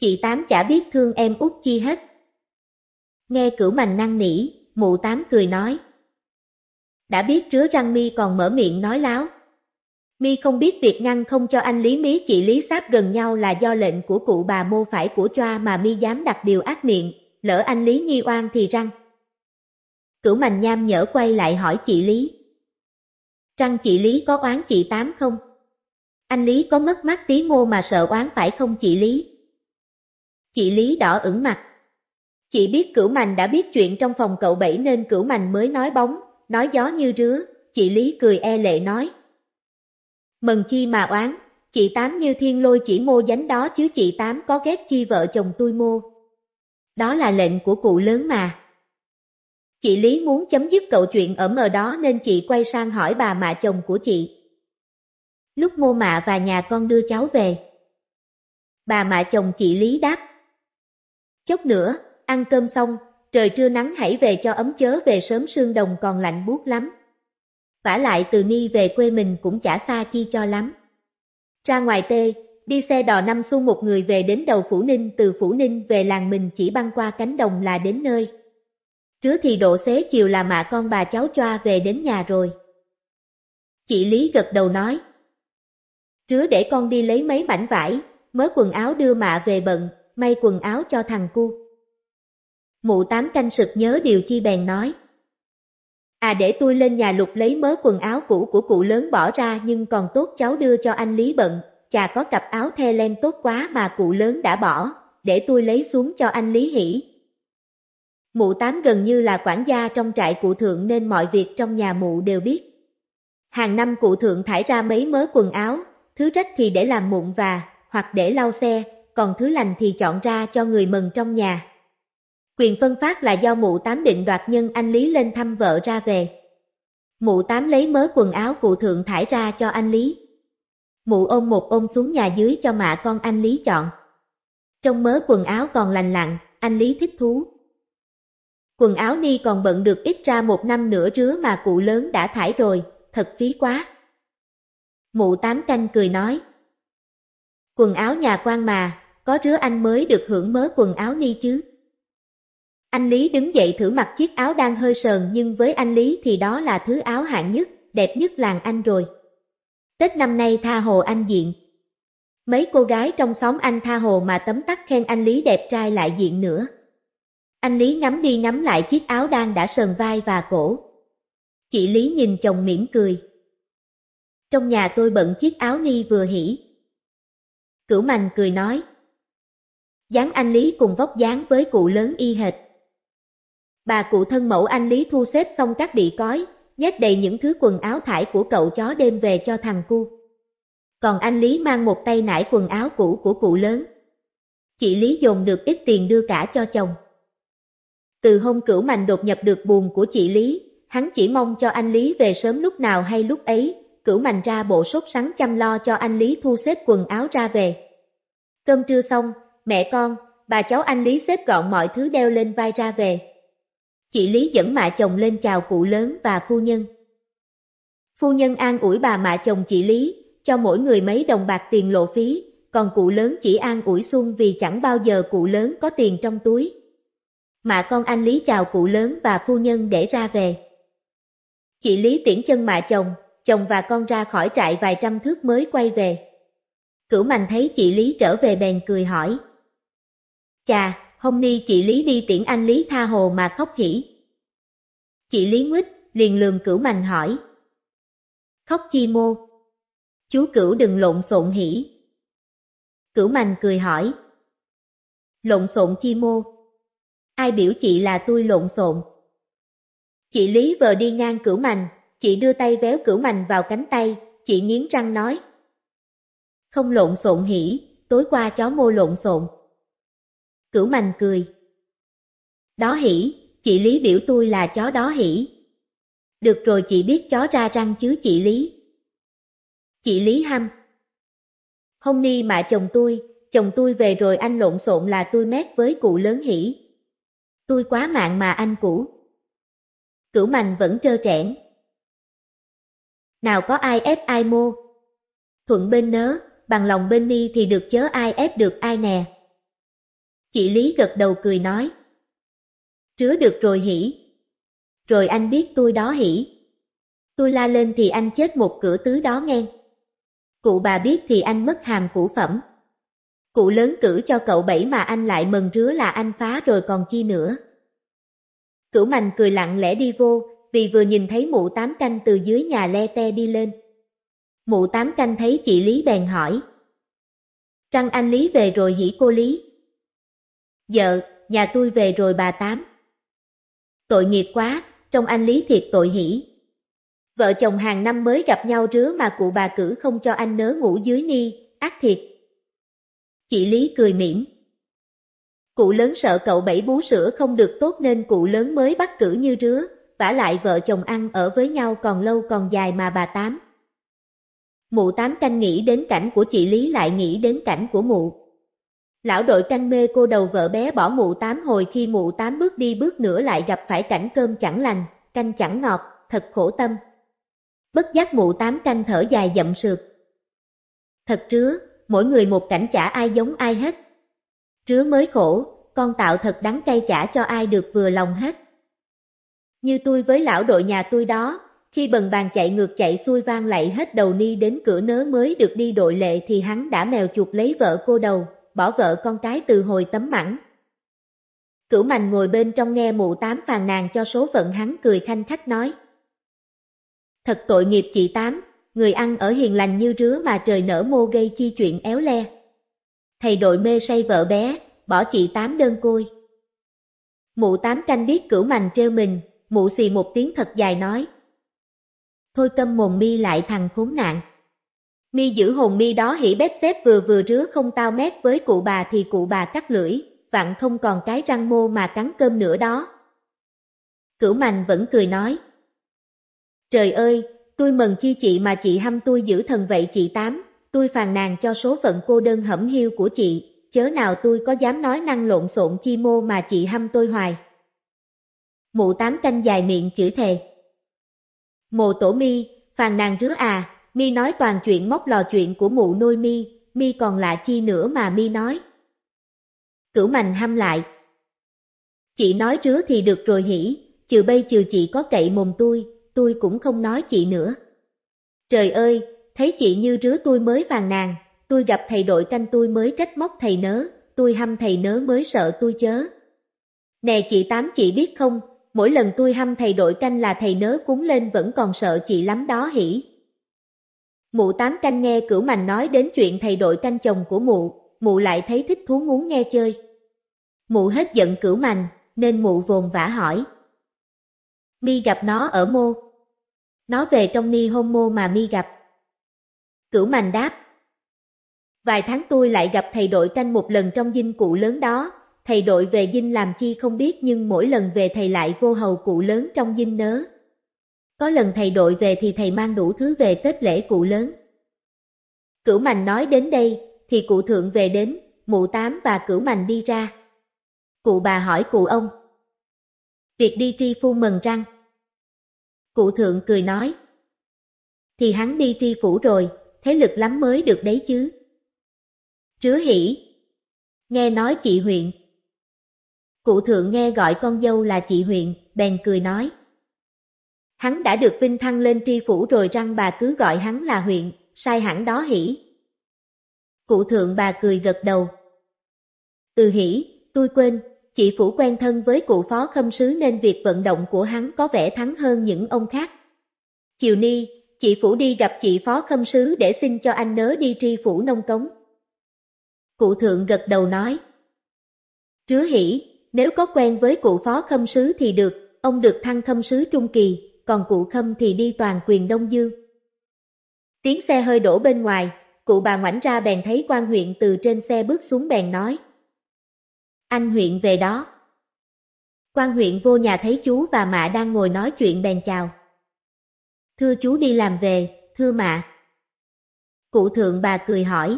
Chị tám chả biết thương em út chi hết. Nghe cửu mành năng nỉ, mụ tám cười nói. Đã biết rứa răng mi còn mở miệng nói láo, Mi không biết việc ngăn không cho anh Lý Mí chị Lý Sáp gần nhau là do lệnh của cụ bà mô phải của choa mà Mi dám đặt điều ác miệng, lỡ anh Lý Nhi oan thì răng. Cửu Mành Nham nhở quay lại hỏi chị Lý. Răng chị Lý có oán chị Tám không? Anh Lý có mất mắt tí ngô mà sợ oán phải không chị Lý? Chị Lý đỏ ửng mặt. Chị biết cửu mành đã biết chuyện trong phòng cậu bảy nên cửu mành mới nói bóng, nói gió như rứa. Chị Lý cười e lệ nói, mừng chi mà oán, chị Tám như thiên lôi chỉ mô dánh đó chứ chị Tám có ghét chi vợ chồng tôi mô. Đó là lệnh của cụ lớn mà. Chị Lý muốn chấm dứt cậu chuyện ở mờ đó nên chị quay sang hỏi bà mạ chồng của chị. Lúc mô mạ và nhà con đưa cháu về. Bà mạ chồng chị Lý đáp. Chốc nữa, ăn cơm xong, trời trưa nắng hãy về cho ấm chớ về sớm sương đồng còn lạnh buốt lắm vả lại từ Ni về quê mình cũng chả xa chi cho lắm. Ra ngoài tê, đi xe đò năm xu một người về đến đầu Phủ Ninh từ Phủ Ninh về làng mình chỉ băng qua cánh đồng là đến nơi. Trứa thì độ xế chiều là mạ con bà cháu choa về đến nhà rồi. Chị Lý gật đầu nói. Trứa để con đi lấy mấy mảnh vải, mớ quần áo đưa mạ về bận, may quần áo cho thằng cu. Mụ tám canh sực nhớ điều chi bèn nói. À để tôi lên nhà lục lấy mớ quần áo cũ của cụ lớn bỏ ra nhưng còn tốt cháu đưa cho anh Lý Bận, chà có cặp áo the len tốt quá mà cụ lớn đã bỏ, để tôi lấy xuống cho anh Lý hỉ. Mụ tám gần như là quản gia trong trại cụ thượng nên mọi việc trong nhà mụ đều biết. Hàng năm cụ thượng thải ra mấy mớ quần áo, thứ rách thì để làm mụn và, hoặc để lau xe, còn thứ lành thì chọn ra cho người mừng trong nhà. Quyền phân phát là do mụ tám định đoạt nhân anh Lý lên thăm vợ ra về. Mụ tám lấy mớ quần áo cụ thượng thải ra cho anh Lý. Mụ ôm một ôm xuống nhà dưới cho mạ con anh Lý chọn. Trong mớ quần áo còn lành lặn, anh Lý thích thú. Quần áo ni còn bận được ít ra một năm nữa rứa mà cụ lớn đã thải rồi, thật phí quá. Mụ tám canh cười nói. Quần áo nhà quan mà, có rứa anh mới được hưởng mớ quần áo ni chứ. Anh Lý đứng dậy thử mặc chiếc áo đang hơi sờn nhưng với anh Lý thì đó là thứ áo hạng nhất, đẹp nhất làng anh rồi. Tết năm nay tha hồ anh diện. Mấy cô gái trong xóm anh tha hồ mà tấm tắc khen anh Lý đẹp trai lại diện nữa. Anh Lý ngắm đi ngắm lại chiếc áo đang đã sờn vai và cổ. Chị Lý nhìn chồng mỉm cười. Trong nhà tôi bận chiếc áo ni vừa hỉ. Cửu mành cười nói. dáng anh Lý cùng vóc dáng với cụ lớn y hệt. Bà cụ thân mẫu anh Lý thu xếp xong các bị cói, nhét đầy những thứ quần áo thải của cậu chó đem về cho thằng cu. Còn anh Lý mang một tay nải quần áo cũ của cụ lớn. Chị Lý dồn được ít tiền đưa cả cho chồng. Từ hôm cửu mạnh đột nhập được buồn của chị Lý, hắn chỉ mong cho anh Lý về sớm lúc nào hay lúc ấy, cửu mạnh ra bộ sốt sắng chăm lo cho anh Lý thu xếp quần áo ra về. Cơm trưa xong, mẹ con, bà cháu anh Lý xếp gọn mọi thứ đeo lên vai ra về. Chị Lý dẫn mạ chồng lên chào cụ lớn và phu nhân. Phu nhân an ủi bà mạ chồng chị Lý, cho mỗi người mấy đồng bạc tiền lộ phí, còn cụ lớn chỉ an ủi xuân vì chẳng bao giờ cụ lớn có tiền trong túi. Mạ con anh Lý chào cụ lớn và phu nhân để ra về. Chị Lý tiễn chân mạ chồng, chồng và con ra khỏi trại vài trăm thước mới quay về. Cửu Mạnh thấy chị Lý trở về bèn cười hỏi. Chà, hôm nay chị Lý đi tiễn anh Lý tha hồ mà khóc khỉ. Chị Lý nguyết, liền lường cửu mành hỏi. Khóc chi mô? Chú cửu đừng lộn xộn hỉ. Cửu mành cười hỏi. Lộn xộn chi mô? Ai biểu chị là tôi lộn xộn? Chị Lý vờ đi ngang cửu mành, chị đưa tay véo cửu mành vào cánh tay, chị nghiến răng nói. Không lộn xộn hỉ, tối qua chó mô lộn xộn. Cửu Mành cười. Đó hỉ, chị Lý biểu tôi là chó đó hỉ. Được rồi chị biết chó ra răng chứ chị Lý. Chị Lý hâm. Hôm ni mà chồng tôi, chồng tôi về rồi anh lộn xộn là tôi mét với cụ lớn hỉ. Tôi quá mạng mà anh cũ. Cửu Mành vẫn trơ trẽn. Nào có ai ép ai mô. Thuận bên nớ, bằng lòng bên ni thì được chớ ai ép được ai nè. Chị Lý gật đầu cười nói. Rứa được rồi hỉ. Rồi anh biết tôi đó hỉ. Tôi la lên thì anh chết một cửa tứ đó nghe. Cụ bà biết thì anh mất hàm củ phẩm. Cụ lớn cử cho cậu bảy mà anh lại mừng rứa là anh phá rồi còn chi nữa. Cửu mành cười lặng lẽ đi vô, vì vừa nhìn thấy mụ tám canh từ dưới nhà le te đi lên. Mụ tám canh thấy chị Lý bèn hỏi. Trăng anh Lý về rồi hỉ cô Lý, Vợ, nhà tôi về rồi bà Tám. Tội nghiệp quá, trong anh Lý thiệt tội hỉ. Vợ chồng hàng năm mới gặp nhau rứa mà cụ bà cử không cho anh nớ ngủ dưới ni, ác thiệt. Chị Lý cười mỉm. Cụ lớn sợ cậu bảy bú sữa không được tốt nên cụ lớn mới bắt cử như rứa, vả lại vợ chồng ăn ở với nhau còn lâu còn dài mà bà Tám. Mụ Tám canh nghĩ đến cảnh của chị Lý lại nghĩ đến cảnh của mụ, Lão đội canh mê cô đầu vợ bé bỏ mụ tám hồi khi mụ tám bước đi bước nữa lại gặp phải cảnh cơm chẳng lành, canh chẳng ngọt, thật khổ tâm. Bất giác mụ tám canh thở dài dậm sượt. Thật trứa, mỗi người một cảnh chả ai giống ai hết. Trứa mới khổ, con tạo thật đắng cay chả cho ai được vừa lòng hết. Như tôi với lão đội nhà tôi đó, khi bần bàn chạy ngược chạy xuôi vang lại hết đầu ni đến cửa nớ mới được đi đội lệ thì hắn đã mèo chuột lấy vợ cô đầu, bỏ vợ con cái từ hồi tấm mảnh Cửu mành ngồi bên trong nghe mụ tám phàn nàn cho số phận hắn cười thanh khách nói. Thật tội nghiệp chị tám, người ăn ở hiền lành như rứa mà trời nở mô gây chi chuyện éo le. Thầy đội mê say vợ bé, bỏ chị tám đơn côi. Mụ tám canh biết cửu mành trêu mình, mụ xì một tiếng thật dài nói. Thôi tâm mồm mi lại thằng khốn nạn. Mi giữ hồn mi đó hỉ bếp xếp vừa vừa rứa không tao mét với cụ bà thì cụ bà cắt lưỡi, vặn không còn cái răng mô mà cắn cơm nữa đó. Cửu mành vẫn cười nói. Trời ơi, tôi mừng chi chị mà chị hâm tôi giữ thần vậy chị Tám, tôi phàn nàn cho số phận cô đơn hẩm hiu của chị, chớ nào tôi có dám nói năng lộn xộn chi mô mà chị hâm tôi hoài. Mụ Tám canh dài miệng chửi thề. Mồ tổ mi, phàn nàn rứa à, Mi nói toàn chuyện móc lò chuyện của mụ nuôi Mi, Mi còn lạ chi nữa mà Mi nói. Cửu mành hăm lại. Chị nói rứa thì được rồi hỉ, trừ bây trừ chị có cậy mồm tôi, tôi cũng không nói chị nữa. Trời ơi, thấy chị như rứa tôi mới vàng nàn, tôi gặp thầy đội canh tôi mới trách móc thầy nớ, tôi hăm thầy nớ mới sợ tôi chớ. Nè chị tám chị biết không, mỗi lần tôi hăm thầy đội canh là thầy nớ cúng lên vẫn còn sợ chị lắm đó hỉ. Mụ tám canh nghe cửu mành nói đến chuyện thầy đội canh chồng của mụ, mụ lại thấy thích thú muốn nghe chơi. Mụ hết giận cửu mành, nên mụ vồn vã hỏi. Mi gặp nó ở mô. Nó về trong ni hôn mô mà mi gặp. Cửu mành đáp. Vài tháng tôi lại gặp thầy đội canh một lần trong dinh cụ lớn đó, thầy đội về dinh làm chi không biết nhưng mỗi lần về thầy lại vô hầu cụ lớn trong dinh nớ, có lần thầy đội về thì thầy mang đủ thứ về Tết lễ cụ lớn. Cửu mạnh nói đến đây, thì cụ thượng về đến, mụ tám và cửu mạnh đi ra. Cụ bà hỏi cụ ông. Việc đi tri phu mừng răng. Cụ thượng cười nói. Thì hắn đi tri phủ rồi, thế lực lắm mới được đấy chứ. Trứa hỉ. Nghe nói chị huyện. Cụ thượng nghe gọi con dâu là chị huyện, bèn cười nói. Hắn đã được vinh thăng lên tri phủ rồi răng bà cứ gọi hắn là huyện, sai hẳn đó hỉ. Cụ thượng bà cười gật đầu. từ hỉ, tôi quên, chị phủ quen thân với cụ phó khâm sứ nên việc vận động của hắn có vẻ thắng hơn những ông khác. Chiều ni, chị phủ đi gặp chị phó khâm sứ để xin cho anh nớ đi tri phủ nông cống. Cụ thượng gật đầu nói. Trứa hỉ, nếu có quen với cụ phó khâm sứ thì được, ông được thăng khâm sứ trung kỳ, còn cụ khâm thì đi toàn quyền Đông Dương. Tiếng xe hơi đổ bên ngoài, cụ bà ngoảnh ra bèn thấy quan huyện từ trên xe bước xuống bèn nói. Anh huyện về đó. Quan huyện vô nhà thấy chú và mạ đang ngồi nói chuyện bèn chào. Thưa chú đi làm về, thưa mạ. Cụ thượng bà cười hỏi.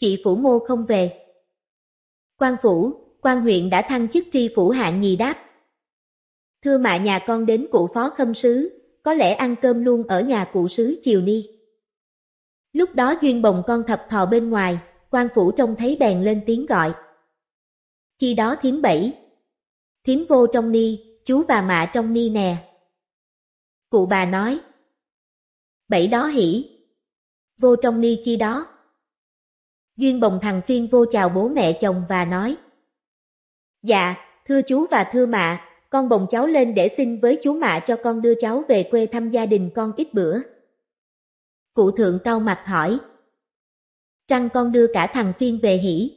Chị phủ mô không về. Quan phủ, quan huyện đã thăng chức tri phủ hạng nhì đáp. Thưa mạ nhà con đến cụ phó khâm sứ, có lẽ ăn cơm luôn ở nhà cụ sứ chiều ni. Lúc đó duyên bồng con thập thò bên ngoài, quan phủ trông thấy bèn lên tiếng gọi. chi đó thím bảy. Thím vô trong ni, chú và mạ trong ni nè. Cụ bà nói. Bảy đó hỉ. Vô trong ni chi đó. Duyên bồng thằng phiên vô chào bố mẹ chồng và nói. Dạ, thưa chú và thưa mạ, con bồng cháu lên để xin với chú mạ cho con đưa cháu về quê thăm gia đình con ít bữa. Cụ thượng cau mặt hỏi. Rằng con đưa cả thằng Phiên về hỉ.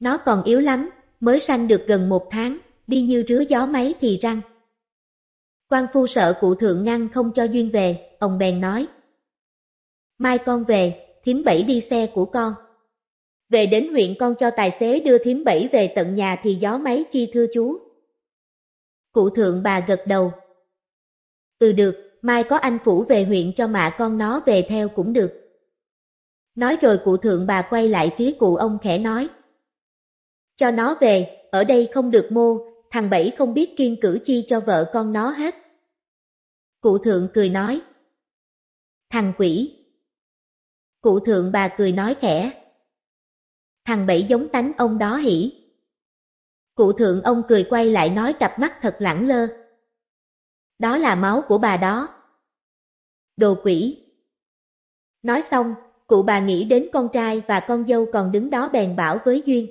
Nó còn yếu lắm, mới sanh được gần một tháng, đi như rứa gió máy thì răng. quan phu sợ cụ thượng ngăn không cho Duyên về, ông bèn nói. Mai con về, thím bảy đi xe của con. Về đến huyện con cho tài xế đưa thím bảy về tận nhà thì gió máy chi thưa chú. Cụ thượng bà gật đầu. Ừ được, mai có anh phủ về huyện cho mạ con nó về theo cũng được. Nói rồi cụ thượng bà quay lại phía cụ ông khẽ nói. Cho nó về, ở đây không được mô, thằng Bảy không biết kiên cử chi cho vợ con nó hết. Cụ thượng cười nói. Thằng quỷ. Cụ thượng bà cười nói khẽ. Thằng Bảy giống tánh ông đó hỉ. Cụ thượng ông cười quay lại nói cặp mắt thật lẳng lơ. Đó là máu của bà đó. Đồ quỷ. Nói xong, cụ bà nghĩ đến con trai và con dâu còn đứng đó bèn bảo với Duyên.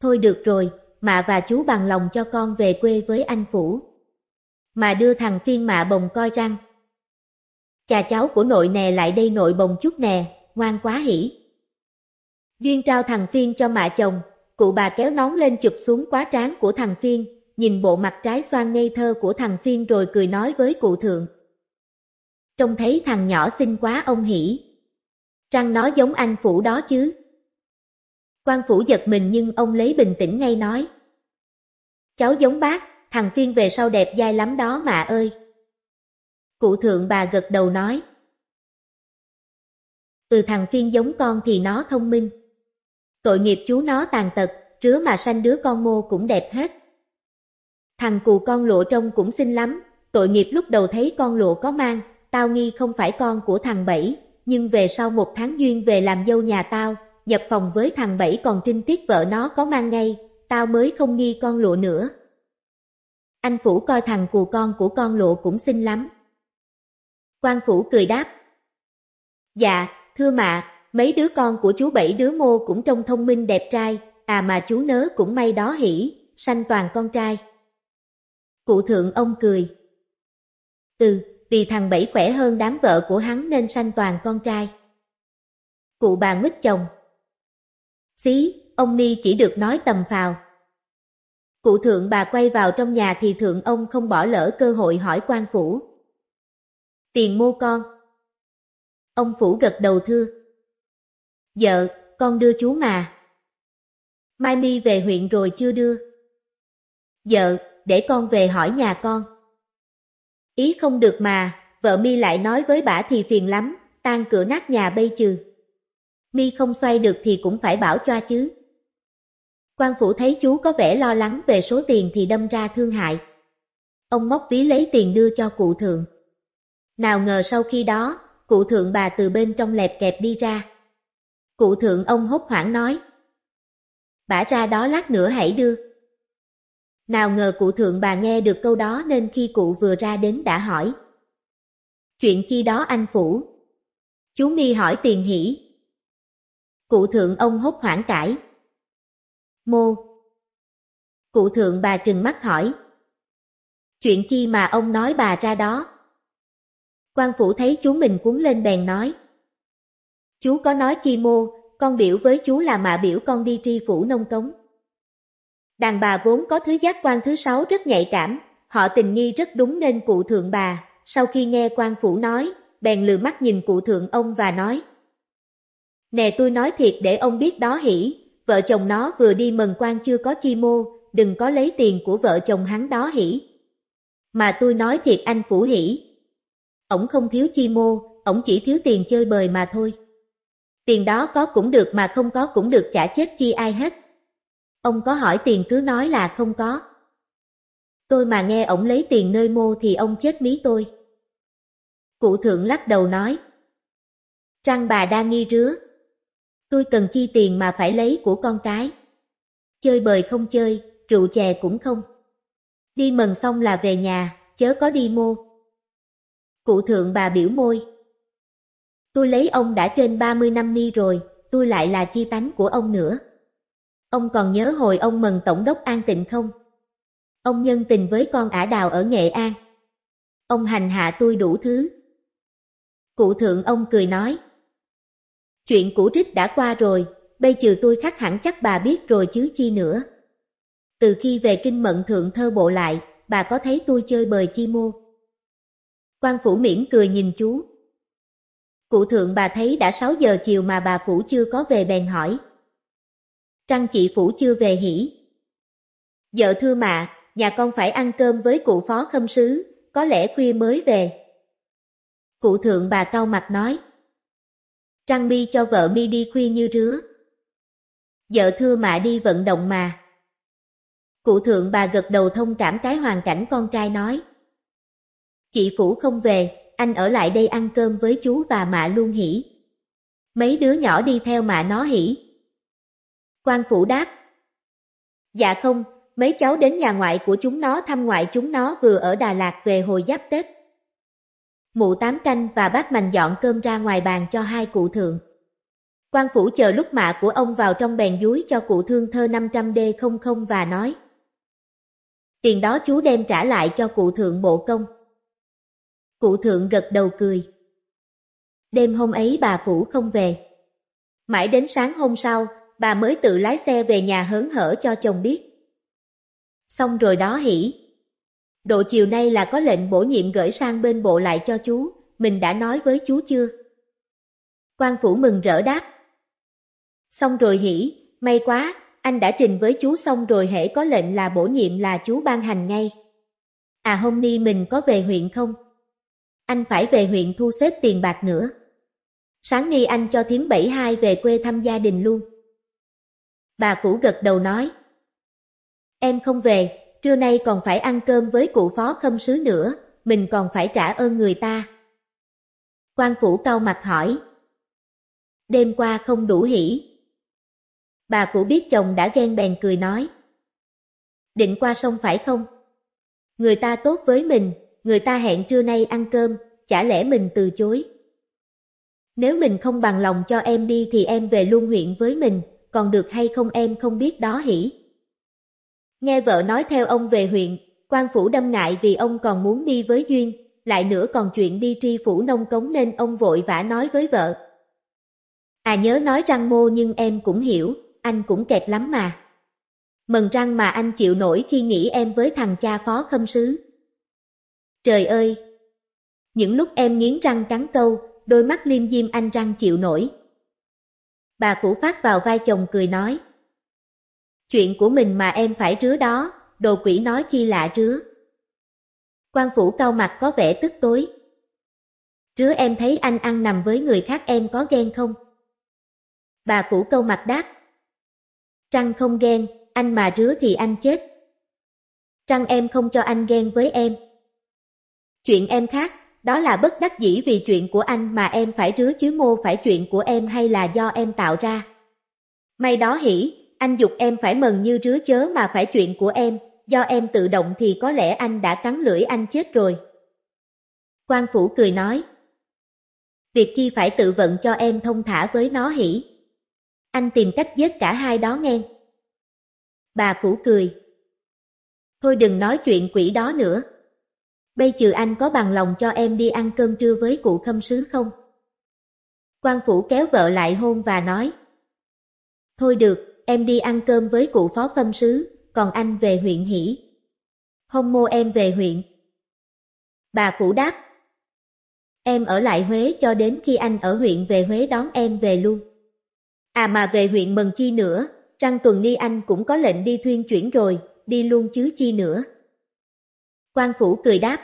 Thôi được rồi, mạ và chú bằng lòng cho con về quê với anh Phủ. Mà đưa thằng phiên mạ bồng coi răng. Chà cháu của nội nè lại đây nội bồng chút nè, ngoan quá hỉ. Duyên trao thằng phiên cho mạ chồng, Cụ bà kéo nón lên chụp xuống quá trán của thằng Phiên, nhìn bộ mặt trái xoan ngây thơ của thằng Phiên rồi cười nói với cụ thượng. Trông thấy thằng nhỏ xinh quá ông hỉ. Răng nó giống anh Phủ đó chứ. quan Phủ giật mình nhưng ông lấy bình tĩnh ngay nói. Cháu giống bác, thằng Phiên về sau đẹp dai lắm đó mà ơi. Cụ thượng bà gật đầu nói. từ thằng Phiên giống con thì nó thông minh. Tội nghiệp chú nó tàn tật, rứa mà sanh đứa con mô cũng đẹp hết. Thằng cù con lộ trông cũng xinh lắm, tội nghiệp lúc đầu thấy con lộ có mang, tao nghi không phải con của thằng Bảy, nhưng về sau một tháng duyên về làm dâu nhà tao, nhập phòng với thằng Bảy còn trinh tiết vợ nó có mang ngay, tao mới không nghi con lộ nữa. Anh Phủ coi thằng cù con của con lộ cũng xinh lắm. quan Phủ cười đáp. Dạ, thưa mạ, mấy đứa con của chú bảy đứa mô cũng trông thông minh đẹp trai, à mà chú nớ cũng may đó hỉ, sanh toàn con trai. Cụ thượng ông cười. Ừ, vì thằng bảy khỏe hơn đám vợ của hắn nên sanh toàn con trai. Cụ bà mít chồng. Xí, ông Ni chỉ được nói tầm phào. Cụ thượng bà quay vào trong nhà thì thượng ông không bỏ lỡ cơ hội hỏi quan phủ. Tiền mua con. Ông phủ gật đầu thưa. Vợ, con đưa chú mà. Mai Mi về huyện rồi chưa đưa? Vợ, để con về hỏi nhà con. Ý không được mà, vợ Mi lại nói với bả thì phiền lắm, tan cửa nát nhà bây chừ. Mi không xoay được thì cũng phải bảo cho chứ. Quan phủ thấy chú có vẻ lo lắng về số tiền thì đâm ra thương hại. Ông móc ví lấy tiền đưa cho cụ thượng. Nào ngờ sau khi đó, cụ thượng bà từ bên trong lẹp kẹp đi ra. Cụ thượng ông hốt hoảng nói. Bả ra đó lát nữa hãy đưa. Nào ngờ cụ thượng bà nghe được câu đó nên khi cụ vừa ra đến đã hỏi. Chuyện chi đó anh Phủ? Chú mi hỏi tiền hỉ. Cụ thượng ông hốt hoảng cãi. Mô. Cụ thượng bà trừng mắt hỏi. Chuyện chi mà ông nói bà ra đó? quan phủ thấy chú mình cuốn lên bèn nói. Chú có nói chi mô, con biểu với chú là mạ biểu con đi tri phủ nông cống. Đàn bà vốn có thứ giác quan thứ sáu rất nhạy cảm, họ tình nghi rất đúng nên cụ thượng bà, sau khi nghe quan phủ nói, bèn lừa mắt nhìn cụ thượng ông và nói. Nè tôi nói thiệt để ông biết đó hỉ, vợ chồng nó vừa đi mần quan chưa có chi mô, đừng có lấy tiền của vợ chồng hắn đó hỉ. Mà tôi nói thiệt anh phủ hỉ. Ổng không thiếu chi mô, ổng chỉ thiếu tiền chơi bời mà thôi tiền đó có cũng được mà không có cũng được trả chết chi ai hết. Ông có hỏi tiền cứ nói là không có. Tôi mà nghe ổng lấy tiền nơi mô thì ông chết mí tôi. Cụ thượng lắc đầu nói. Răng bà đa nghi rứa. Tôi cần chi tiền mà phải lấy của con cái. Chơi bời không chơi, rượu chè cũng không. Đi mần xong là về nhà, chớ có đi mô. Cụ thượng bà biểu môi. Tôi lấy ông đã trên 30 năm ni rồi, tôi lại là chi tánh của ông nữa. Ông còn nhớ hồi ông mừng tổng đốc An Tịnh không? Ông nhân tình với con ả đào ở Nghệ An. Ông hành hạ tôi đủ thứ. Cụ thượng ông cười nói. Chuyện cũ trích đã qua rồi, bây trừ tôi khắc hẳn chắc bà biết rồi chứ chi nữa. Từ khi về kinh mận thượng thơ bộ lại, bà có thấy tôi chơi bời chi mô. quan phủ miễn cười nhìn chú. Cụ thượng bà thấy đã 6 giờ chiều mà bà Phủ chưa có về bèn hỏi. Trăng chị Phủ chưa về hỉ. Vợ thưa mà nhà con phải ăn cơm với cụ phó khâm sứ, có lẽ khuya mới về. Cụ thượng bà cau mặt nói. Trăng mi cho vợ mi đi khuya như rứa. Vợ thưa mà đi vận động mà. Cụ thượng bà gật đầu thông cảm cái hoàn cảnh con trai nói. Chị Phủ không về, anh ở lại đây ăn cơm với chú và mạ luôn hỉ. Mấy đứa nhỏ đi theo mạ nó hỉ. Quan phủ đáp. Dạ không, mấy cháu đến nhà ngoại của chúng nó thăm ngoại chúng nó vừa ở Đà Lạt về hồi giáp Tết. Mụ tám canh và bác mành dọn cơm ra ngoài bàn cho hai cụ thượng. Quan phủ chờ lúc mạ của ông vào trong bèn dúi cho cụ thương thơ 500D00 và nói. Tiền đó chú đem trả lại cho cụ thượng bộ công. Cụ thượng gật đầu cười. Đêm hôm ấy bà Phủ không về. Mãi đến sáng hôm sau, bà mới tự lái xe về nhà hớn hở cho chồng biết. Xong rồi đó hỉ. Độ chiều nay là có lệnh bổ nhiệm gửi sang bên bộ lại cho chú, mình đã nói với chú chưa? quan Phủ mừng rỡ đáp. Xong rồi hỉ, may quá, anh đã trình với chú xong rồi hễ có lệnh là bổ nhiệm là chú ban hành ngay. À hôm nay mình có về huyện không? anh phải về huyện thu xếp tiền bạc nữa. Sáng nay anh cho Thiếm bảy hai về quê thăm gia đình luôn. Bà Phủ gật đầu nói. Em không về, trưa nay còn phải ăn cơm với cụ phó khâm sứ nữa, mình còn phải trả ơn người ta. quan Phủ cau mặt hỏi. Đêm qua không đủ hỉ. Bà Phủ biết chồng đã ghen bèn cười nói. Định qua sông phải không? Người ta tốt với mình, người ta hẹn trưa nay ăn cơm, chả lẽ mình từ chối. Nếu mình không bằng lòng cho em đi thì em về luôn huyện với mình, còn được hay không em không biết đó hỉ. Nghe vợ nói theo ông về huyện, quan phủ đâm ngại vì ông còn muốn đi với Duyên, lại nữa còn chuyện đi tri phủ nông cống nên ông vội vã nói với vợ. À nhớ nói răng mô nhưng em cũng hiểu, anh cũng kẹt lắm mà. Mần răng mà anh chịu nổi khi nghĩ em với thằng cha phó khâm sứ. Trời ơi! Những lúc em nghiến răng cắn câu, đôi mắt liêm diêm anh răng chịu nổi. Bà phủ phát vào vai chồng cười nói. Chuyện của mình mà em phải rứa đó, đồ quỷ nói chi lạ rứa. quan phủ cau mặt có vẻ tức tối. Rứa em thấy anh ăn nằm với người khác em có ghen không? Bà phủ câu mặt đáp. Trăng không ghen, anh mà rứa thì anh chết. Trăng em không cho anh ghen với em. Chuyện em khác, đó là bất đắc dĩ vì chuyện của anh mà em phải rứa chứ mô phải chuyện của em hay là do em tạo ra. May đó hỉ, anh dục em phải mần như rứa chớ mà phải chuyện của em, do em tự động thì có lẽ anh đã cắn lưỡi anh chết rồi. Quan phủ cười nói, Việc chi phải tự vận cho em thông thả với nó hỉ. Anh tìm cách giết cả hai đó nghe. Bà phủ cười. Thôi đừng nói chuyện quỷ đó nữa bây trừ anh có bằng lòng cho em đi ăn cơm trưa với cụ khâm sứ không? quan phủ kéo vợ lại hôn và nói. Thôi được, em đi ăn cơm với cụ phó khâm sứ, còn anh về huyện hỉ. Hôm mô em về huyện. Bà phủ đáp. Em ở lại Huế cho đến khi anh ở huyện về Huế đón em về luôn. À mà về huyện mừng chi nữa, Trăng tuần ni anh cũng có lệnh đi thuyên chuyển rồi, đi luôn chứ chi nữa. quan phủ cười đáp.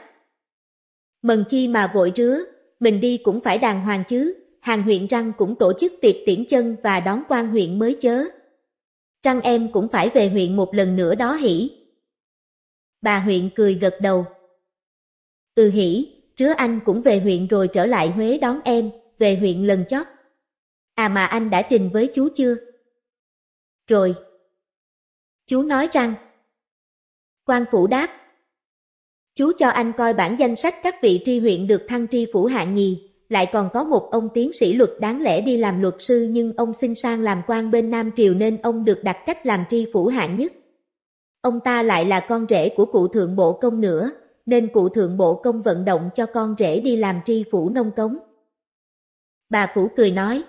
Mần chi mà vội rứa, mình đi cũng phải đàng hoàng chứ, hàng huyện răng cũng tổ chức tiệc tiễn chân và đón quan huyện mới chớ. Răng em cũng phải về huyện một lần nữa đó hỉ. Bà huyện cười gật đầu. Ừ hỉ, rứa anh cũng về huyện rồi trở lại Huế đón em, về huyện lần chót. À mà anh đã trình với chú chưa? Rồi. Chú nói rằng. quan phủ đáp, Chú cho anh coi bản danh sách các vị tri huyện được thăng tri phủ hạng nhì, lại còn có một ông tiến sĩ luật đáng lẽ đi làm luật sư nhưng ông xin sang làm quan bên Nam Triều nên ông được đặt cách làm tri phủ hạng nhất. Ông ta lại là con rể của cụ thượng bộ công nữa, nên cụ thượng bộ công vận động cho con rể đi làm tri phủ nông cống. Bà Phủ cười nói,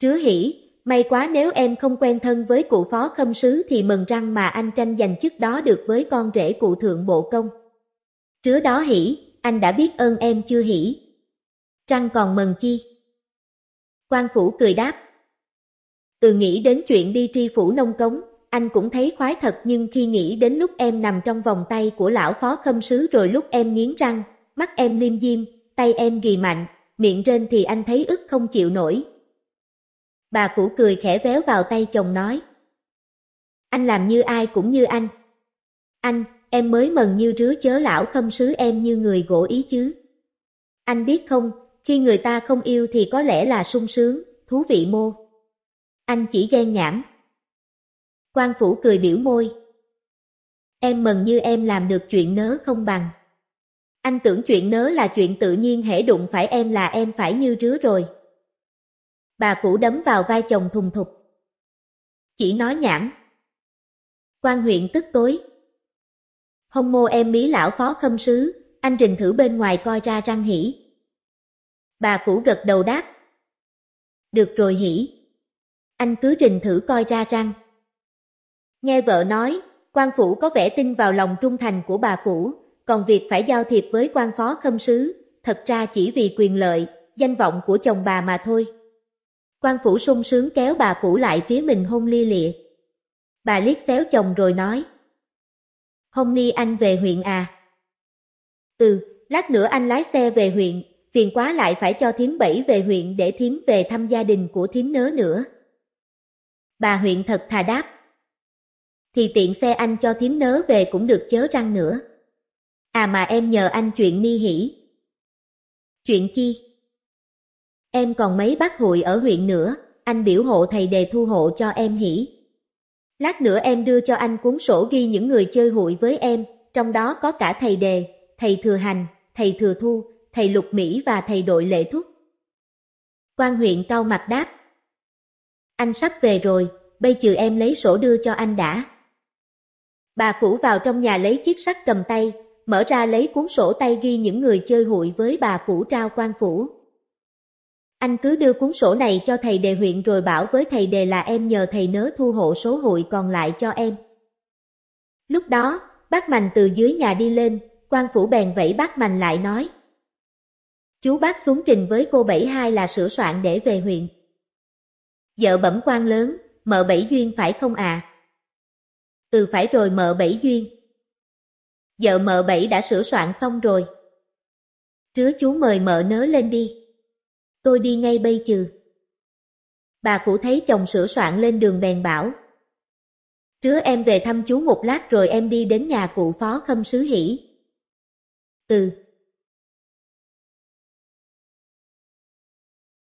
Trứa hỉ, May quá nếu em không quen thân với cụ phó khâm sứ thì mừng răng mà anh tranh giành chức đó được với con rể cụ thượng bộ công. Trứa đó hỉ, anh đã biết ơn em chưa hỉ. Răng còn mừng chi? quan phủ cười đáp. Từ nghĩ đến chuyện đi tri phủ nông cống, anh cũng thấy khoái thật nhưng khi nghĩ đến lúc em nằm trong vòng tay của lão phó khâm sứ rồi lúc em nghiến răng, mắt em liêm diêm, tay em ghi mạnh, miệng trên thì anh thấy ức không chịu nổi, Bà khủ cười khẽ véo vào tay chồng nói. Anh làm như ai cũng như anh. Anh, em mới mần như rứa chớ lão khâm sứ em như người gỗ ý chứ. Anh biết không, khi người ta không yêu thì có lẽ là sung sướng, thú vị mô. Anh chỉ ghen nhảm. quan phủ cười biểu môi. Em mần như em làm được chuyện nớ không bằng. Anh tưởng chuyện nớ là chuyện tự nhiên hễ đụng phải em là em phải như rứa rồi bà phủ đấm vào vai chồng thùng thục. Chỉ nói nhảm. quan huyện tức tối. Hồng mô em bí lão phó khâm sứ, anh trình thử bên ngoài coi ra răng hỉ. Bà phủ gật đầu đáp. Được rồi hỉ. Anh cứ trình thử coi ra răng. Nghe vợ nói, quan phủ có vẻ tin vào lòng trung thành của bà phủ, còn việc phải giao thiệp với quan phó khâm sứ, thật ra chỉ vì quyền lợi, danh vọng của chồng bà mà thôi quan phủ sung sướng kéo bà phủ lại phía mình hôn lia lịa. Bà liếc xéo chồng rồi nói. Hôn ni anh về huyện à? Ừ, lát nữa anh lái xe về huyện, phiền quá lại phải cho thím bảy về huyện để thím về thăm gia đình của thím nớ nữa. Bà huyện thật thà đáp. Thì tiện xe anh cho thím nớ về cũng được chớ răng nữa. À mà em nhờ anh chuyện ni hỉ. Chuyện chi? Em còn mấy bác hội ở huyện nữa, anh biểu hộ thầy đề thu hộ cho em hỉ. Lát nữa em đưa cho anh cuốn sổ ghi những người chơi hội với em, trong đó có cả thầy đề, thầy thừa hành, thầy thừa thu, thầy lục Mỹ và thầy đội lệ thúc. quan huyện cao mặt đáp. Anh sắp về rồi, bây trừ em lấy sổ đưa cho anh đã. Bà Phủ vào trong nhà lấy chiếc sắt cầm tay, mở ra lấy cuốn sổ tay ghi những người chơi hội với bà Phủ trao quan Phủ. Anh cứ đưa cuốn sổ này cho thầy đề huyện rồi bảo với thầy đề là em nhờ thầy nớ thu hộ số hội còn lại cho em. Lúc đó, bác mành từ dưới nhà đi lên, quan phủ bèn vẫy bác mành lại nói. Chú bác xuống trình với cô bảy hai là sửa soạn để về huyện. Vợ bẩm quan lớn, mợ bảy duyên phải không à? Ừ phải rồi mợ bảy duyên. Vợ mợ bảy đã sửa soạn xong rồi. Trứa chú mời mợ nớ lên đi. Tôi đi ngay bây chừ. Bà phủ thấy chồng sửa soạn lên đường bèn bảo. Trứa em về thăm chú một lát rồi em đi đến nhà cụ phó khâm sứ hỉ. từ